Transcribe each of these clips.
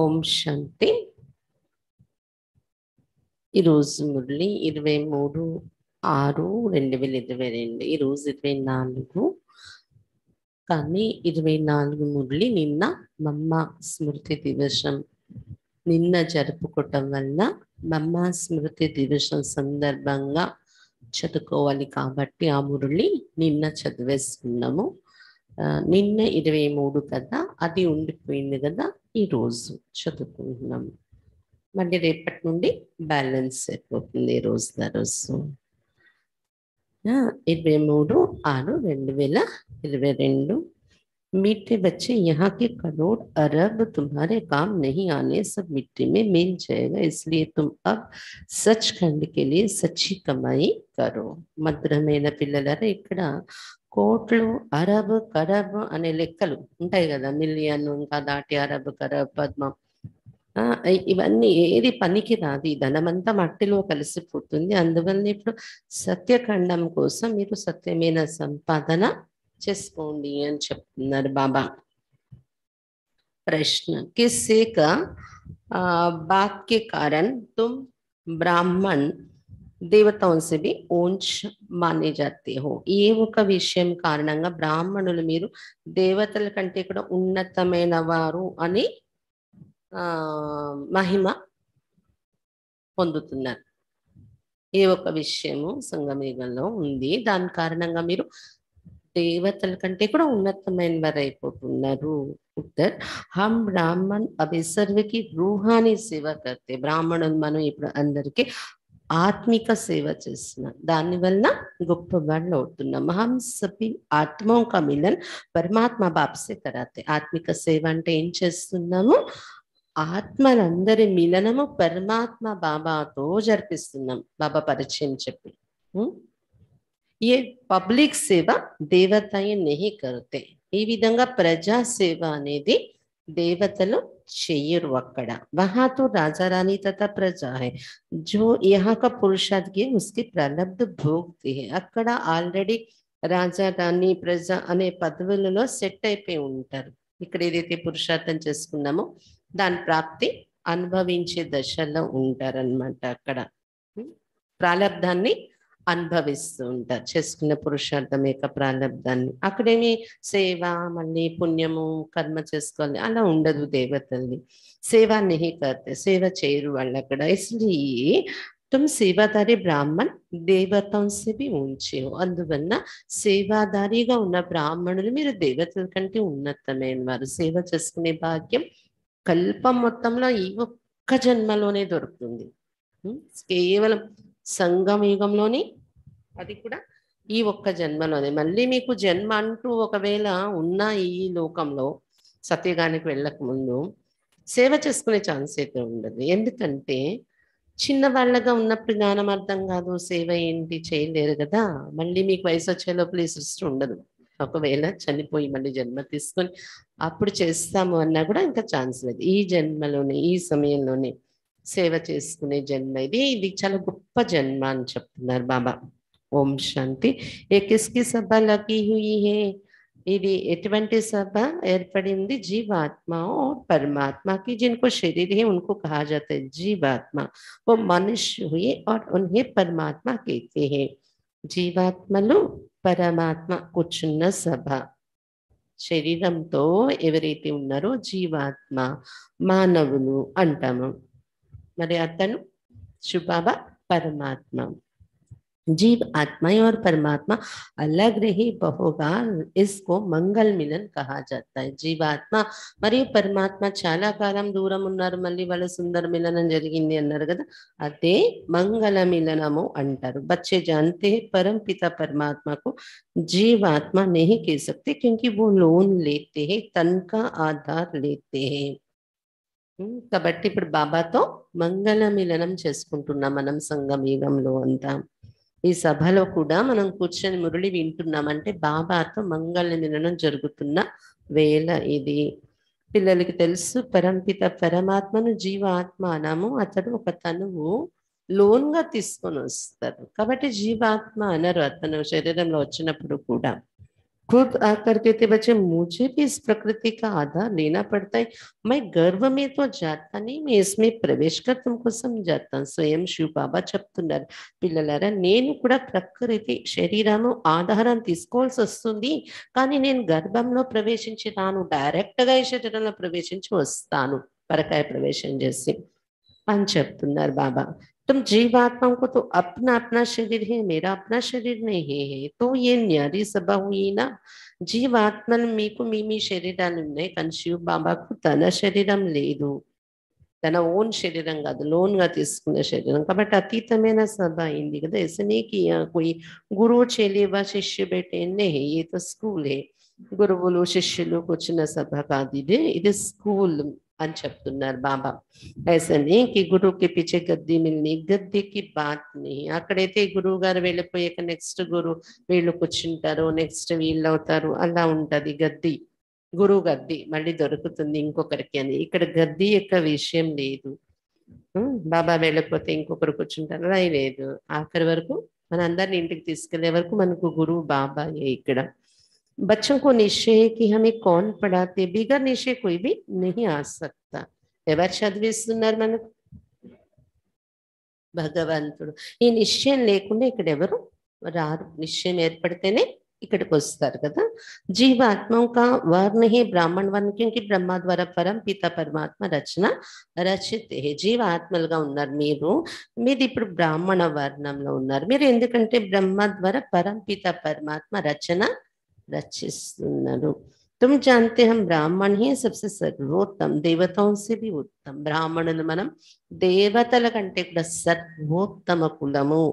ఓం శాంతి ఈరోజు మురళి ఇరవై మూడు ఆరు రెండు వేల ఇరవై రెండు ఈరోజు ఇరవై నాలుగు కానీ ఇరవై నాలుగు మురళి నిన్న మమ్మ స్మృతి దివసం నిన్న జరుపుకోవటం వల్ల మమ్మ స్మృతి దివసం సందర్భంగా చదువుకోవాలి కాబట్టి ఆ మురళి నిన్న చదివేస్తున్నాము నిన్న ఇరవై మూడు కదా అది ఉండిపోయింది కదా ఈరోజు చదువుకుంటున్నాం మళ్ళీ రేపటి నుండి బ్యాలెన్స్ అయిపోతుంది రోజు రోజు ఇరవై మూడు ఆరు రెండు వేల ఇరవై రెండు మిట్టి వచ్చి యహాకి కరోడ్ అరబ్ తుమ్హారే కామ్ काम ఆనే సబ్ మిట్టి మే में मिल जाएगा తుమ్ అబ్ अब సచ్ ఖండ్ కెలి సచ్చి కమాయి కరో మధురమైన పిల్లలరా ఇక్కడ కోట్లు అరబ్ కరబ్ అనే లెక్కలు ఉంటాయి కదా మిలియన్ ఇంకా దాటి అరబ్ కరబ్ పద్మం ఇవన్నీ ఏది పనికి రాదు ఈ ధనమంతా మట్టిలో కలిసి పుట్టింది అందువల్ల ఇప్పుడు సత్యఖండం కోసం మీరు సత్యమైన సంపాదన చేసుకోండి అని చెప్తున్నారు బాబా ప్రశ్న కిసేక బాక్య కారణ్ తుమ్ బ్రాహ్మణ్ దేవతాం से ఓంచ్ మానే జాతే హో ఈ ఒక విషయం కారణంగా బ్రాహ్మణులు మీరు దేవతల కంటే కూడా ఉన్నతమైన వారు అని మహిమ పొందుతున్నారు ఏ ఒక విషయము సంగమేగంలో ఉంది దాని కారణంగా మీరు దేవతల కంటే కూడా ఉన్నతమైన వారు అయిపోతున్నారు ఉత్తర్ హం బ్రాహ్మణ్ అభిసర్వకి రూహాన్ని సేవ కర్తే బ్రాహ్మణులు మనం ఇప్పుడు అందరికీ ఆత్మిక సేవ చేస్తున్నాం దాని వలన గొప్ప వాళ్ళు అవుతున్నాం మహం సభి ఆత్మో కా మిలన్ పరమాత్మ బాప్సే కరాతే ఆత్మిక సేవ అంటే ఏం చేస్తున్నాము ఆత్మలందరి మిలనము పరమాత్మ బాబాతో జరిపిస్తున్నాం బాబా పరిచయం చెప్పి ఏ పబ్లిక్ సేవ దేవతయ్య నెహి కరుతే ఈ విధంగా ప్రజా సేవ అనేది దేవతలు చెయ్యరు అక్కడ వహా రాజారాణి తథా ప్రజా జో యహాక పురుషాదికి ఉస్కి ప్రలబ్ధ భోక్తి అక్కడ ఆల్రెడీ రాజా రాణి ప్రజ అనే పదవులలో సెట్ అయిపోయి ఉంటారు ఇక్కడ ఏదైతే పురుషార్థం చేసుకున్నామో దాని ప్రాప్తి అనుభవించే దశలో ఉంటారనమాట అక్కడ ప్రాలబ్ధాన్ని అనుభవిస్తూ ఉంటారు చేసుకున్న పురుషార్థం యొక్క ప్రారంభాన్ని అక్కడేమి సేవ మళ్ళీ పుణ్యము కర్మ చేసుకోవాలి అలా ఉండదు దేవతల్ని సేవ నిహి కర్తే సేవ చేయరు వాళ్ళు అక్కడ ఇస్లీ तुम సేవాదారి బ్రాహ్మణ్ దేవతం బి ఉంచే అందువల్ల సేవాదారిగా ఉన్న బ్రాహ్మణులు మీరు దేవతల కంటే ఉన్నతమైన వారు సేవ చేసుకునే భాగ్యం కల్పం మొత్తంలో ఈ ఒక్క జన్మలోనే దొరుకుతుంది కేవలం సంగమ యుగంలోని అది కూడా ఈ ఒక్క జన్మలోనే మళ్ళీ మీకు జన్మ అంటూ ఒకవేళ ఉన్న ఈ లోకంలో సత్యగానికి వెళ్ళక ముందు సేవ చేసుకునే ఛాన్స్ అయితే ఉండదు ఎందుకంటే చిన్నవాళ్ళగా ఉన్నప్పుడు జ్ఞానం అర్థం కాదు సేవ ఏంటి చేయలేరు కదా మళ్ళీ మీకు వయసు వచ్చేలో లోపల సృష్టి ఉండదు ఒకవేళ చనిపోయి మళ్ళీ జన్మ తీసుకొని అప్పుడు చేస్తాము అన్నా కూడా ఇంకా ఛాన్స్ లేదు ఈ జన్మలోనే ఈ సమయంలోనే సేవ చేసుకునే జన్మ ఇది ఇది చాలా గొప్ప జన్మ అని చెప్తున్నారు బాబా ఓం శాంతి ఏ కిస్కి సభ లకి హుయి హే ఇది ఎటువంటి సభ ఏర్పడింది जीवात्मा और परमात्मा की जिनको शरीर है उनको कहा जाता है जीवात्मा वो मनुष्य हुए और उन्हें परमात्मा कहते हैं जीवात्मा लो పరమాత్మ కూర్చున్న సభ శరీరంతో ఎవరైతే ఉన్నారో జీవాత్మ మానవులు అంటాము मरे अतन शुभाव परमात्मा जीव आत्मा और परमात्मा अलग रही बहुगा इसको मंगल मिलन कहा जाता है जीवात्मा आत्मा मरी परमात्मा కాలం कल दूर मल्ली वाल सुंदर मिलन जी అన్నారు కదా అదే మంగళ మిలనము जानते हैं परम पिता परमात्मा को जीवात्मा नहीं कह सकते क्योंकि वो लोन लेते हैं तन का आधार लेते हैं కాబట్టి ఇప్పుడు బాబాతో మంగళ మిలనం చేసుకుంటున్నాం మనం సంఘం యుగంలో అంతా ఈ సభలో కూడా మనం కూర్చొని మురళి వింటున్నాం అంటే బాబాతో మంగళ మిలనం జరుగుతున్న వేళ ఇది పిల్లలకి తెలుసు పరంపిత పరమాత్మను జీవాత్మ అనము అతడు ఒక తనువు లోన్గా తీసుకొని వస్తారు కాబట్టి జీవాత్మ అనరు అతను శరీరంలో వచ్చినప్పుడు కూడా खुद आकर कहते बच्चे मुझे भी इस प्रकृति का आधार लेना पड़ता है मैं गर्व में तो जाता नहीं मैं इसमें ప్రవేశ్ గారు తుమ్కు సంజాతా స్వయం శివ బాబా చెప్తున్నారు పిల్లలారా నేను కూడా ప్రకృతి శరీరము ఆధారం తీసుకోవాల్సి వస్తుంది కానీ నేను గర్భంలో ప్రవేశించి రాను డైరెక్ట్ గా ఈ శరీరంలో ప్రవేశించి వస్తాను పరకాయ ప్రవేశం చేసి అని చెప్తున్నారు బాబా तुम जीवात्माओं को तो अपना अपना शरीर है मेरा अपना शरीर नहीं है तो ये न्यारी सभा हुई ना जीवात्मन मी को मीमी शरीर कंशिव बाबा को तन शरीर लेन ओन शरीर का लोन शरीर का बट अतीत सभा कदाने की कोई गुरु चेली व शिष्य बेटे नहीं ये तो स्कूल है गुरु शिष्य सभा का दीदे इधे स्कूल అని చెప్తున్నారు బాబా ఐసని नहीं గురువుకి పిచ్చి గద్ది మిల్ని గద్దెకి బాత్ని అక్కడైతే గురువు గారు వెళ్ళిపోయాక నెక్స్ట్ గురువు వీళ్ళు కూర్చుంటారు నెక్స్ట్ వీళ్ళు అవుతారు అలా ఉంటది గద్ది గురువు గద్ది మళ్ళీ దొరుకుతుంది ఇంకొకరికి అని ఇక్కడ గద్ది యొక్క విషయం లేదు బాబా వెళ్ళకపోతే ఇంకొకరు కూర్చుంటారు అలా లేదు ఆఖరి వరకు మన అందరిని ఇంటికి తీసుకెళ్లే వరకు మనకు గురువు బాబాయే ఇక్కడ బచ్చో కో నిశ్చేహే కి హమే કોన్ పడాతే బిగర్ నిశ్చేహే కోయి బి నహీ ఆసక్తా అవచద్ వేస్ విస్నర్మను భగవంతురు ఇ నిశ్చేహ లేకుంటే ఇకడ ఎవర్ రా నిశ్చేహ ఏర్పడితేనే ఇకడ వస్తారు కదా జీవాత్మన్ కా వర్ణహే బ్రాహ్మణ వర్ణం క్యోకి బ్రహ్మ ద్వారా పరమ పిత పరమాత్మ రచన రచితే జీవాత్మలగా ఉన్నారు మీరు మీది ఇప్పుడు బ్రాహ్మణ వర్ణంలో ఉన్నారు మీరు ఎందుకంటే బ్రహ్మ ద్వారా పరమ పిత పరమాత్మ రచన रचिस्वरूप तुम जानते हम ब्राह्मण ही सबसे सर्वोत्तम देवताओं से भी उत्तम ब्राह्मण मन దేవతల कंटे सर्वोत्तम సర్వోత్తమ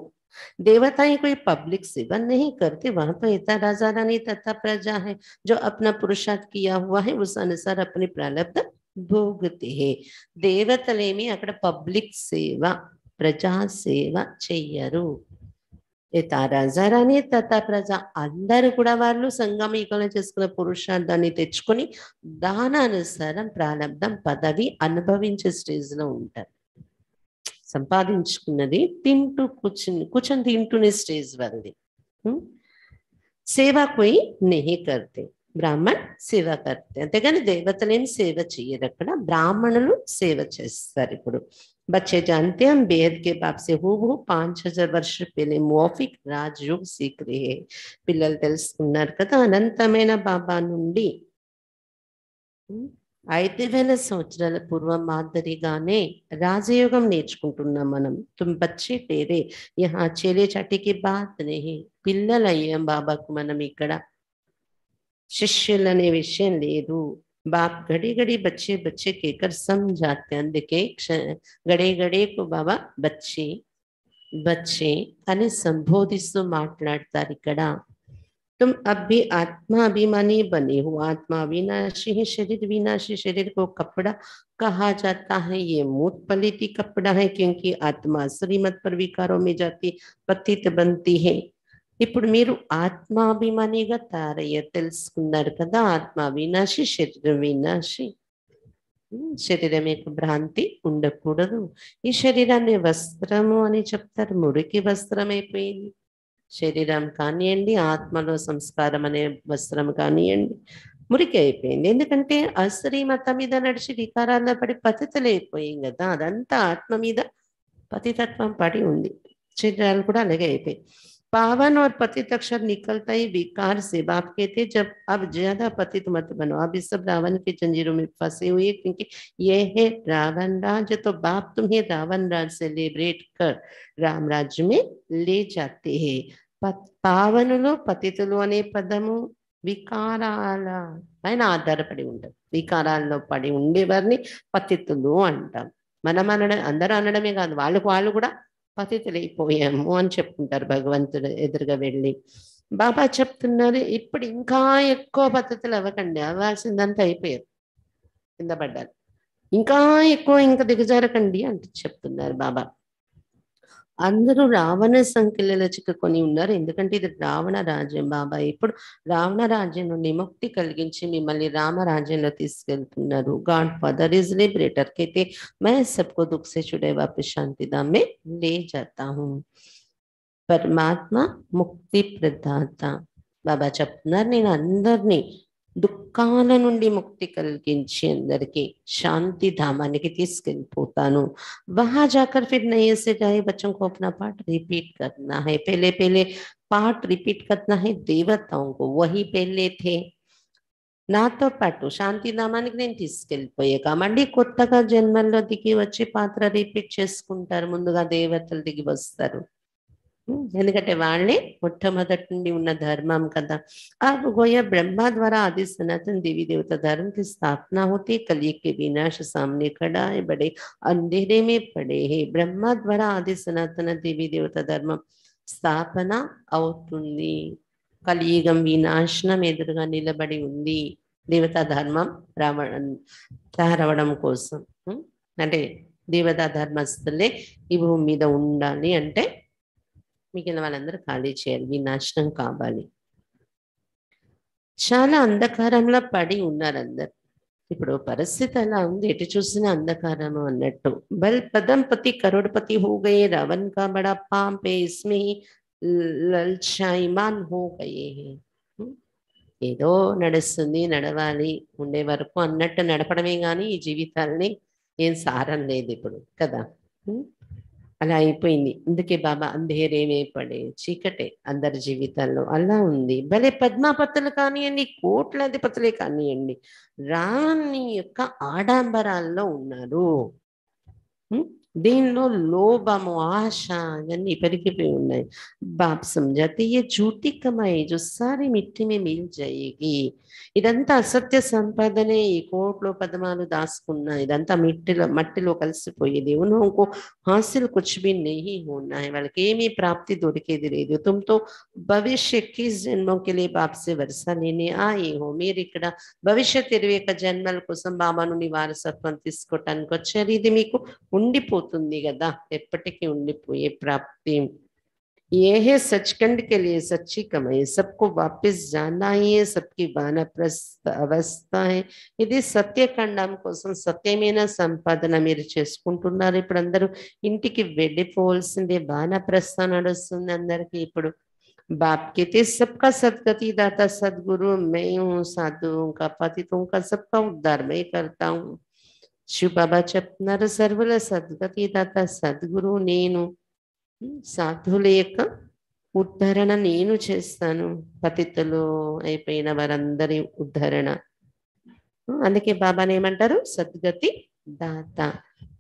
देवताएं कोई पब्लिक सेवन नहीं करते वहां तो इतना राजा रानी तथा प्रजा है जो अपना पुरुषार्थ किया हुआ है उस अनुसार अपने है देवतले में अगर पब्लिक सेवा प्रजा सेवा చెయ్యరు యథా రాజారాణి తథా ప్రజ అందరూ కూడా వాళ్ళు సంగమీకరణ చేసుకున్న పురుషార్థాన్ని తెచ్చుకొని దానానుసారం ప్రారంధం పదవి అనుభవించే స్టేజ్ లో ఉంటారు సంపాదించుకున్నది తింటూ కూర్చుని కూర్చొని తింటునే స్టేజ్ వాళ్ళది సేవా పోయి నెహి కర్తే బ్రాహ్మణ్ సేవ కర్తే అంతేగాని దేవతలేమి సేవ చేయరు అక్కడ బ్రాహ్మణులు సేవ చేస్తారు ఇప్పుడు बच्चे जानते हैं हम बेहद के बाप से हो वो पाँच हजार वर्ष पहले मुआफिक రాజయోగ సీక్రే పిల్లలు తెలుసుకున్నారు కదా అనంతమైన బాబా నుండి ఐదు వేల సంవత్సరాల పూర్వం మాదిరిగానే రాజయోగం నేర్చుకుంటున్నాం మనం తుమ్ బచ్చే తేరే యహా చేలే చటికి బాత్ నేహి పిల్లలయ్యాం బాబాకు మనం ఇక్కడ శిష్యులనే విషయం లేదు बाप घड़ी घड़ी बच्चे बच्चे कहकर समझाते हैं घड़े గడే గడేకు బాబా बच्चे బచ్చి అని సంబోధిస్తూ మాట్లాడతారు ఇక్కడ तुम अब भी आत्मा अभिमानी बने हो आत्मा विनाशी है शरीर विनाशी शरीर को कपड़ा कहा जाता है ये मूत पलिती कपड़ा है क्योंकि आत्मा श्रीमत पर विकारों में जाती पतित बनती है ఇప్పుడు మీరు ఆత్మాభిమానిగా తయారయ్య తెలుసుకున్నారు కదా ఆత్మ వినాశి శరీరం వినాశి శరీరం యొక్క భ్రాంతి ఉండకూడదు ఈ శరీరాన్ని వస్త్రము అని చెప్తారు మురికి వస్త్రం అయిపోయింది శరీరం కానివ్వండి ఆత్మలో సంస్కారం అనే వస్త్రం కానివ్వండి మురికి అయిపోయింది ఎందుకంటే అశ్రీ మత మీద నడిచి వికారాల్లో పడి పతితలైపోయింది కదా అదంతా ఆత్మ మీద పతితత్వం పడి ఉంది శరీరాలు కూడా అలాగే అయిపోయాయి पावन और पतित अक्षर निकलता ही विकार से बाप कहते जब अब ज्यादा पतित मत बनो अभी सब रावण के जंजीरों में फंसे हुए क्योंकि ये है रावण राज तो बाप तुम्हें रावण राज सेलिब्रेट कर राम राज्य में ले जाते हैं పావనులు लो అనే పదము వికారాల ఆయన ఆధారపడి ఉంటారు వికారాల్లో పడి ఉండేవారిని పతితులు అంటాం మనం అనడం అందరూ అనడమే కాదు వాళ్ళకు వాళ్ళు కూడా పతితులైపోయాము అని చెప్పుకుంటారు భగవంతుడు ఎదురుగా వెళ్ళి బాబా చెప్తున్నారు ఇప్పుడు ఇంకా ఎక్కువ పద్ధతులు అవ్వకండి అవ్వాల్సిందంతా అయిపోయారు కింద పడ్డారు ఇంకా ఎక్కువ ఇంకా దిగజారకండి అంటూ చెప్తున్నారు బాబా అందరూ రావణ సంఖ్యలలో చిక్కుకొని ఉన్నారు ఎందుకంటే ఇది రావణ రాజ్యం బాబాయ్ ఇప్పుడు రావణ రాజ్యం నిముక్తి కలిగించి మిమ్మల్ని రామరాజ్యంలో తీసుకెళ్తున్నారు గాడ్ ఫాదర్ ఇస్ లిబరేటర్ కైతే మై సబ్కో దుఃఖ से जुड़े శాంతి దామే धाम పరమాత్మ ముక్తి ప్రదాత బాబా చెప్తున్నారు నేను అందరినీ दुखा मुक्ति कल अंदर की शांति धामा वहां जाकर फिर नए से गए बच्चों को अपना पाठ रिपीट करना है पहले पहले पाठ रिपीट करना है देवताओं को वही पहले थे ना तो पटो शांति धामा की नीसकोया मंडी क्रोत जन्म दिखी वे पात्र रिपीट मुझे देवतल दिखी वस्तार ఎందుకంటే వాళ్ళే మొట్టమొదటి నుండి ఉన్న ధర్మం కదా ఆ గోయ బ్రహ్మ ద్వారా ఆది సనాతన్ దేవి దేవత धर्म కి స్థాపన होती कलयुग के विनाश सामने పడే है बड़े अंधेरे में पड़े है ब्रह्मा द्वारा స్థాపన అవుతుంది కలియుగం వినాశనం ఎదురుగా నిలబడి ఉంది దేవతా ధర్మం రావడం రావడం కోసం అంటే దేవతా ధర్మస్థులే ఈ భూమి మీద ఉండాలి అంటే మిగిలిన వాళ్ళందరూ ఖాళీ చేయాలి మీ నాశనం కావాలి చాలా అంధకారంలో పడి ఉన్నారు అందరు ఇప్పుడు పరిస్థితి అలా ఉంది ఎటు చూసినా అంధకారము అన్నట్టు బల్ పదంపతి కరోడ్పతి హోగయే రవన్ కా బడా పాంపే ఇస్మి లల్చాయిమాన్ హోగయే ఏదో నడుస్తుంది నడవాలి ఉండే వరకు అన్నట్టు నడపడమే కానీ ఈ జీవితాల్ని ఏం సారం లేదు ఇప్పుడు కదా అలా అయిపోయింది అందుకే బాబా అంధేరేమే పడే చీకటే అందరి జీవితాల్లో అలా ఉంది భలే పద్మాపత్తులు కానివ్వండి కోట్లాధిపతులే కానివ్వండి రాణి యొక్క ఆడంబరాల్లో ఉన్నారు దీనిలో లోభము ఆశ ఇవన్నీ పరిగిపోయి ఉన్నాయి బాబ్ సంజాతే ఏ జూటి కమాయి జో సారి మిట్టి మే మిల్ జయేగి ఇదంతా అసత్య సంపాదనే ఈ కోట్లు పదమాలు దాసుకున్న ఇదంతా మిట్టిలో మట్టిలో కలిసిపోయేది ఉన్హోంకు హాసిల్ కుచ్ బి నెహి హోనా వాళ్ళకి ఏమీ ప్రాప్తి దొరికేది లేదు తుమ్తో భవిష్య కిస్ జన్మంకి లే బాబ్సే వరుస లేని ఆయి హో మీరు ఇక్కడ భవిష్యత్ ఇరవై ఒక జన్మల కోసం బాబా నుండి వారసత్వం తీసుకోవటానికి వచ్చారు ఇది మీకు ఉండిపో कदा इपटी उड़ीपये प्राप्ति ये है सचखंड के लिए सच्ची कमाई सबको वापस जाना ही है सबकी वानप्रस्थ अवस्था है यदि सत्य खंडम कोसम सत्यम संपादन चुस्कारी इपड़ इंटी वेल्लिपे वानप्रस्थ नर की इपड़ बाप के थे सबका सदगति दाता सदगुरु मैं हूँ साधु का पति तो उनका सबका उद्धार मैं करता हूँ శివ బాబా చెప్తున్నారు సర్వుల సద్గతి దాత సద్గురు నేను సాధువుల యొక్క ఉద్ధరణ నేను చేస్తాను పతితులు అయిపోయిన వారందరి ఉద్ధరణ అందుకే బాబాని ఏమంటారు సద్గతి దాత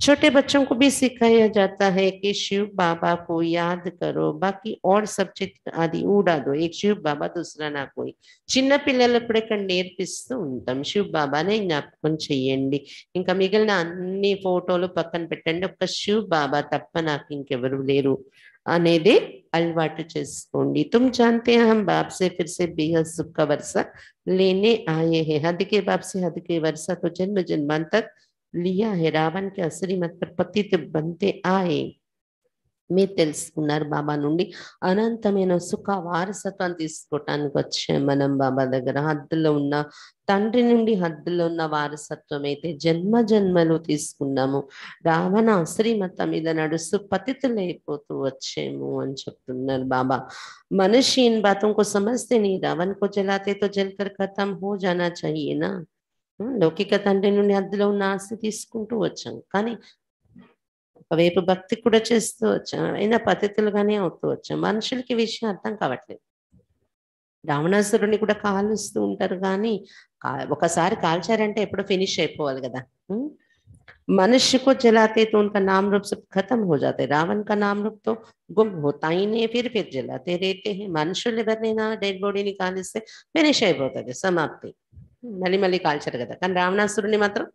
छोटे बच्चों को भी सिखाया जाता है कि शिव बाबा को याद करो बाकी और सब चित आदि उड़ा दो एक शिव बाबा दूसरा ना कोई चिन्ह पिने शिव बाबा ने ज्ञापक चयी इंका मिगल अन्नी फोटो पक्न पेटे शिव बाबा तप ना इंकेवरू लेर अने अलवा चेसको तुम जानते हम बाप से फिर से बेहद सुख का वर्षा लेने आए हैं हद के बाप से हद के वर्षा तो जन्म जन्मांतर लिया है రావణ్ కి బంతే ఆయే మీరు తెలుసుకున్నారు బాబా నుండి అనంతమైన సుఖ వారసత్వం తీసుకోవటానికి వచ్చే మనం బాబా దగ్గర హద్దులో ఉన్న తండ్రి నుండి హద్దులో ఉన్న వారసత్వం అయితే జన్మ జన్మలు తీసుకున్నాము రావణ అశ్రీమత మీద నడుస్తు పతితులైపోతూ వచ్చేము అని చెప్తున్నారు బాబా మనిషి ఇన్ బాతం కో నీ రావణ్ కో జలాతే తో జల్కర్ ఖతం హో జానా చెయ్యేనా లౌకిక తండ్రి నుండి అద్దెలో ఉన్న ఆస్తి తీసుకుంటూ వచ్చాం కానీ ఒకవైపు భక్తి కూడా చేస్తూ వచ్చాం అయినా పద్ధతులుగానే అవుతూ వచ్చాం మనుషులకి విషయం అర్థం కావట్లేదు రావణాసురుని కూడా కాలుస్తూ ఉంటారు కానీ ఒకసారి కాల్చారంటే ఎప్పుడు ఫినిష్ అయిపోవాలి కదా मनुष्य को जलाते तो उनका नाम रूप सब खत्म हो जाते పేరు का नाम रूप तो गुम होता ही नहीं फिर फिर जलाते మళ్ళీ మళ్ళీ కాల్చారు కదా కానీ రావణాసురుడిని మాత్రం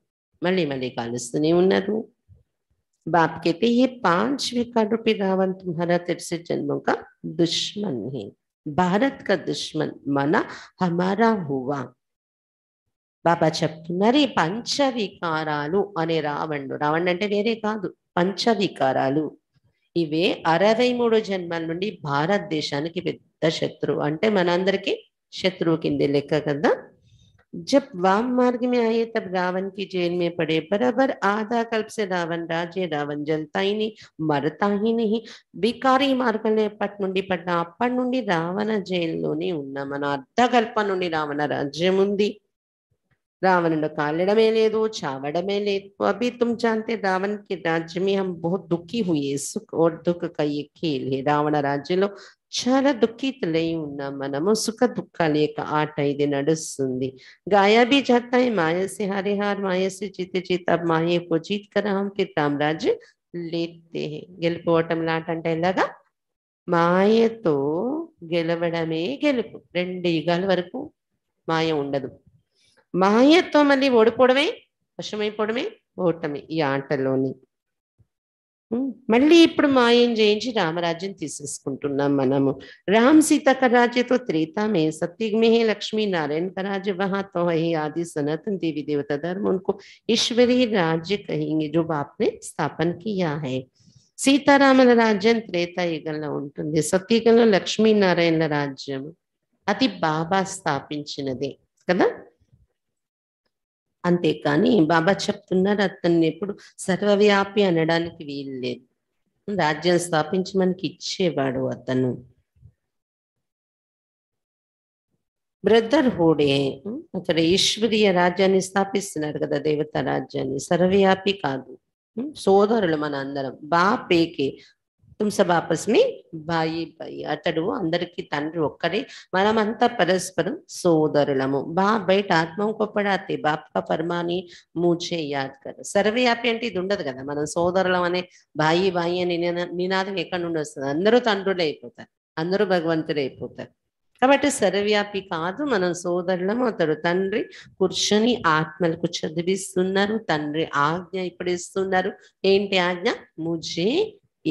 మళ్ళీ మళ్ళీ కాలుస్తూనే ఉన్నారు बाप कहते ये पांच विकार रूपी रावण तुम्हारा तिरसठ जन्मों దుష్మన్ दुश्मन है भारत का బాబా చెప్తున్నారు ఈ పంచవికారాలు అనే రావణుడు రావణ్ అంటే వేరే కాదు పంచవికారాలు ఇవే అరవై మూడు జన్మల నుండి భారతదేశానికి పెద్ద శత్రువు అంటే మనందరికీ శత్రువు కింద లెక్క కదా जब वाम मार्ग में आए तब रावण की जेल में पड़े बराबर आधा कल्प से रावण राज्य रावण जलता ही नहीं मरता ही नहीं बिकारी मार्ग ने अपट नी पड़ना अपट रावण जेल उन्ना मन अर्धकल्प नी रावण राज्य रावण कालड़मे ले चावड़मे ले अभी तुम जानते रावण के राज्य में हम बहुत दुखी हुए सुख और दुख का ये खेल है रावण राज्य लो చాలా దుఃఖితులై ఉన్నాం మనము సుఖ దుఃఖాల యొక్క ఆట ఇది నడుస్తుంది గాయాబీ జాతాయి మాయసి హరిహార్ మాయసి చిత్త చిత్త మాయకు జీత్ కరహం కితాం రాజ్ లేతే గెలుపుకోవటం లాట అంటే ఎలాగా మాయతో గెలవడమే గెలుపు రెండు యుగాల వరకు మాయ ఉండదు మాయతో మళ్ళీ ఓడిపోవడమే వశమైపోవడమే ఓటమి ఈ ఆటలోని మల్లి ఇప్పుడు మాయం చేయించి రామరాజ్యం తీసుకుంటున్నాము మనము రామసీతక రాజ్య తో త్రేతామే సత్యమే లక్ష్మీ నారాయణ కరాజ్ వహా తో ఆది సనతన్ దీవి దేవత దర్మున్ కో ఈశ్వరి రాజ్య కహింగే జో బాప్ మే స్థాపన కియా హై సీత రామల రాజ్య త్రేతా యుగన ఉంటుంది సత్యకన లక్ష్మీ నారాయణ రాజ్య అతి బాబా స్థాపించినదే కదా అంతేకాని బాబా చెప్తున్నారు అతన్ని ఎప్పుడు సర్వవ్యాపి అనడానికి వీలు లేదు రాజ్యం స్థాపించి మనకి ఇచ్చేవాడు అతను బ్రదర్ హోడే అక్కడ ఈశ్వరీయ రాజ్యాన్ని స్థాపిస్తున్నారు కదా దేవతా రాజ్యాన్ని సర్వవ్యాపి కాదు సోదరులు మన అందరం బాపేకే తుమ్ సభాపస్మి బాయి బాయి అతడు అందరికి తండ్రి ఒక్కడే మనమంతా పరస్పరం సోదరులము బా బయట ఆత్మ కొప్పడాతే బాప పరమాని మూచే యాద్ కదా సర్వవ్యాపి అంటే ఇది ఉండదు కదా మనం సోదరులం అనే బాయి బాయి అని నినాదం ఎక్కడ నుండి వస్తుంది అందరూ తండ్రులే అయిపోతారు అందరూ భగవంతుడే అయిపోతారు కాబట్టి సర్వవ్యాపి కాదు మనం సోదరులం అతడు తండ్రి కూర్చొని ఆత్మలకు చదివిస్తున్నారు తండ్రి ఆజ్ఞ ఇప్పుడు ఇస్తున్నారు ఏంటి ఆజ్ఞ ముజే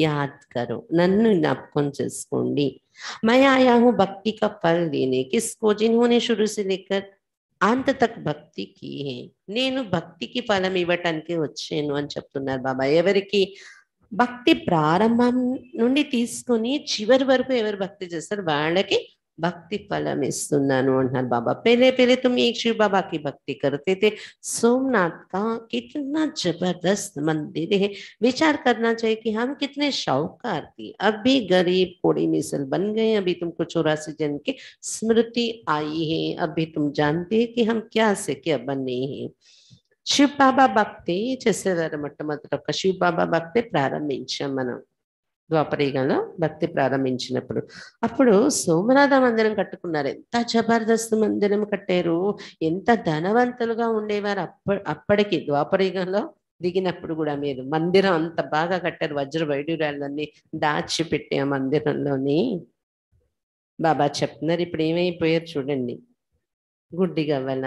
యాద్ కరో నన్ను జ్ఞాపకం చేసుకోండి मैं ఆయా हूँ भक्ति का కిస్కో देने किसको సెకర్ शुरू అంత తక్ భక్తి కి నేను భక్తికి ఫలం ఇవ్వటానికి వచ్చాను అని చెప్తున్నారు బాబా ఎవరికి భక్తి ప్రారంభం నుండి తీసుకుని చివరి వరకు ఎవరు భక్తి చేస్తారు వాళ్ళకి भक्ति फलम सुनन बाबा पहले पहले तुम तो एक शिव बाबा की भक्ति करते थे सोमनाथ का कितना जबरदस्त मंदिर है विचार करना चाहिए कि हम कितने शाहकार थे अभी गरीब कोड़ी मिसल बन गए अभी तुमको चौरासी जन की स्मृति आई है अभी तुम जानते हैं कि हम क्या से क्या बने हैं शिव बाबा भक्ति जैसे మొదట ఒక శివ బాబా భక్తి ప్రారంభించాం ద్వాపరీగంలో భక్తి ప్రారంభించినప్పుడు అప్పుడు సోమనాథ మందిరం కట్టుకున్నారు ఎంత జబర్దస్త్ మందిరం కట్టారు ఎంత ధనవంతులుగా ఉండేవారు అప్ప అప్పటికి ద్వాపరీగంలో దిగినప్పుడు కూడా మీరు మందిరం అంత బాగా కట్టారు వజ్ర వైడ్యురాలన్నీ దాచిపెట్టి ఆ మందిరంలోని బాబా చెప్తున్నారు ఇప్పుడు ఏమైపోయారు చూడండి గుడ్డి గవ్వల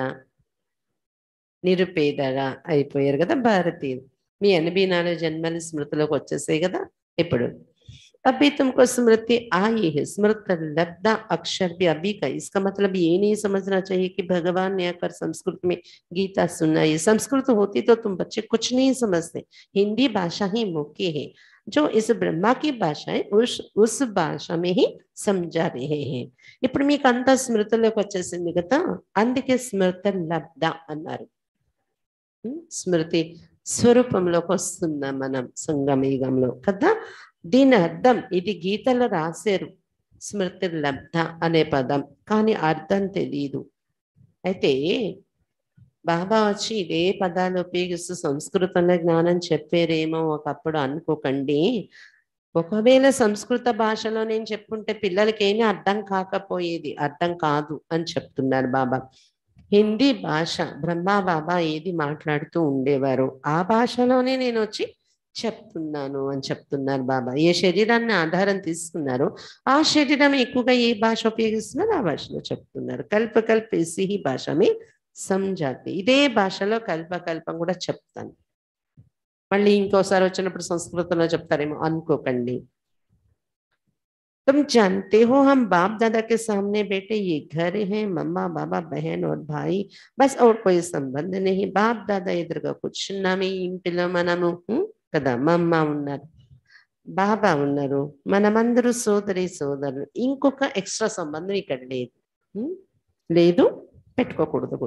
నిరుపేదగా అయిపోయారు కదా భారతీయులు మీ ఎనభై నాలుగు జన్మల స్మృతిలోకి వచ్చేసాయి కదా इपड़ अभी तुमको स्मृति आई है स्मृत लब्धा अक्षर भी अभी का इसका मतलब ये नहीं समझना चाहिए कि भगवान ने आकर संस्कृत में गीता है संस्कृत होती तो तुम बच्चे कुछ नहीं समझते हिंदी भाषा ही मुख्य है जो इस ब्रह्मा की भाषा है उस उस भाषा में ही समझा रहे हैं ఇప్పుడు మీకు అంతా अंत వచ్చేసింది కదా అందుకే స్మృత లబ్ధ అన్నారు స్వరూపంలోకి వస్తుందా మనం సంగమయుగంలో కదా దీని అర్థం ఇది గీతలో రాశారు స్మృతి లబ్ధ అనే పదం కానీ అర్థం తెలియదు అయితే బాబా వచ్చి ఇదే పదాలు ఉపయోగిస్తూ సంస్కృతంలో జ్ఞానం చెప్పారేమో ఒకప్పుడు అనుకోకండి ఒకవేళ సంస్కృత భాషలో నేను చెప్పుంటే పిల్లలకి ఏమీ అర్థం కాకపోయేది అర్థం కాదు అని చెప్తున్నారు బాబా హిందీ భాష బ్రహ్మాబాబా ఏది మాట్లాడుతూ ఉండేవారు ఆ భాషలోనే నేను వచ్చి చెప్తున్నాను అని చెప్తున్నారు బాబా ఏ శరీరాన్ని ఆధారం తీసుకున్నారు ఆ శరీరం ఎక్కువగా ఏ భాష ఉపయోగిస్తున్నారు ఆ భాషలో చెప్తున్నారు కల్ప కల్ప సిహి భాష మీ సంజాతి ఇదే భాషలో కల్ప కల్పం కూడా చెప్తాను మళ్ళీ ఇంకోసారి వచ్చినప్పుడు సంస్కృతంలో చెప్తారేమో అనుకోకండి तुम जानते हो हम बाप दादा के सामने बेटे ये घर है मम्मा बाबा बहन और भाई बस और कोई संबंध नहीं बाप दादा इधर का कुछ नाम हम्म? कदा मम्मा उ బాబా ఉన్నారు మనమందరు సోదరి సోదరు ఇంకొక ఎక్స్ట్రా సంబంధం ఇక్కడ లేదు లేదు పెట్టుకోకూడదు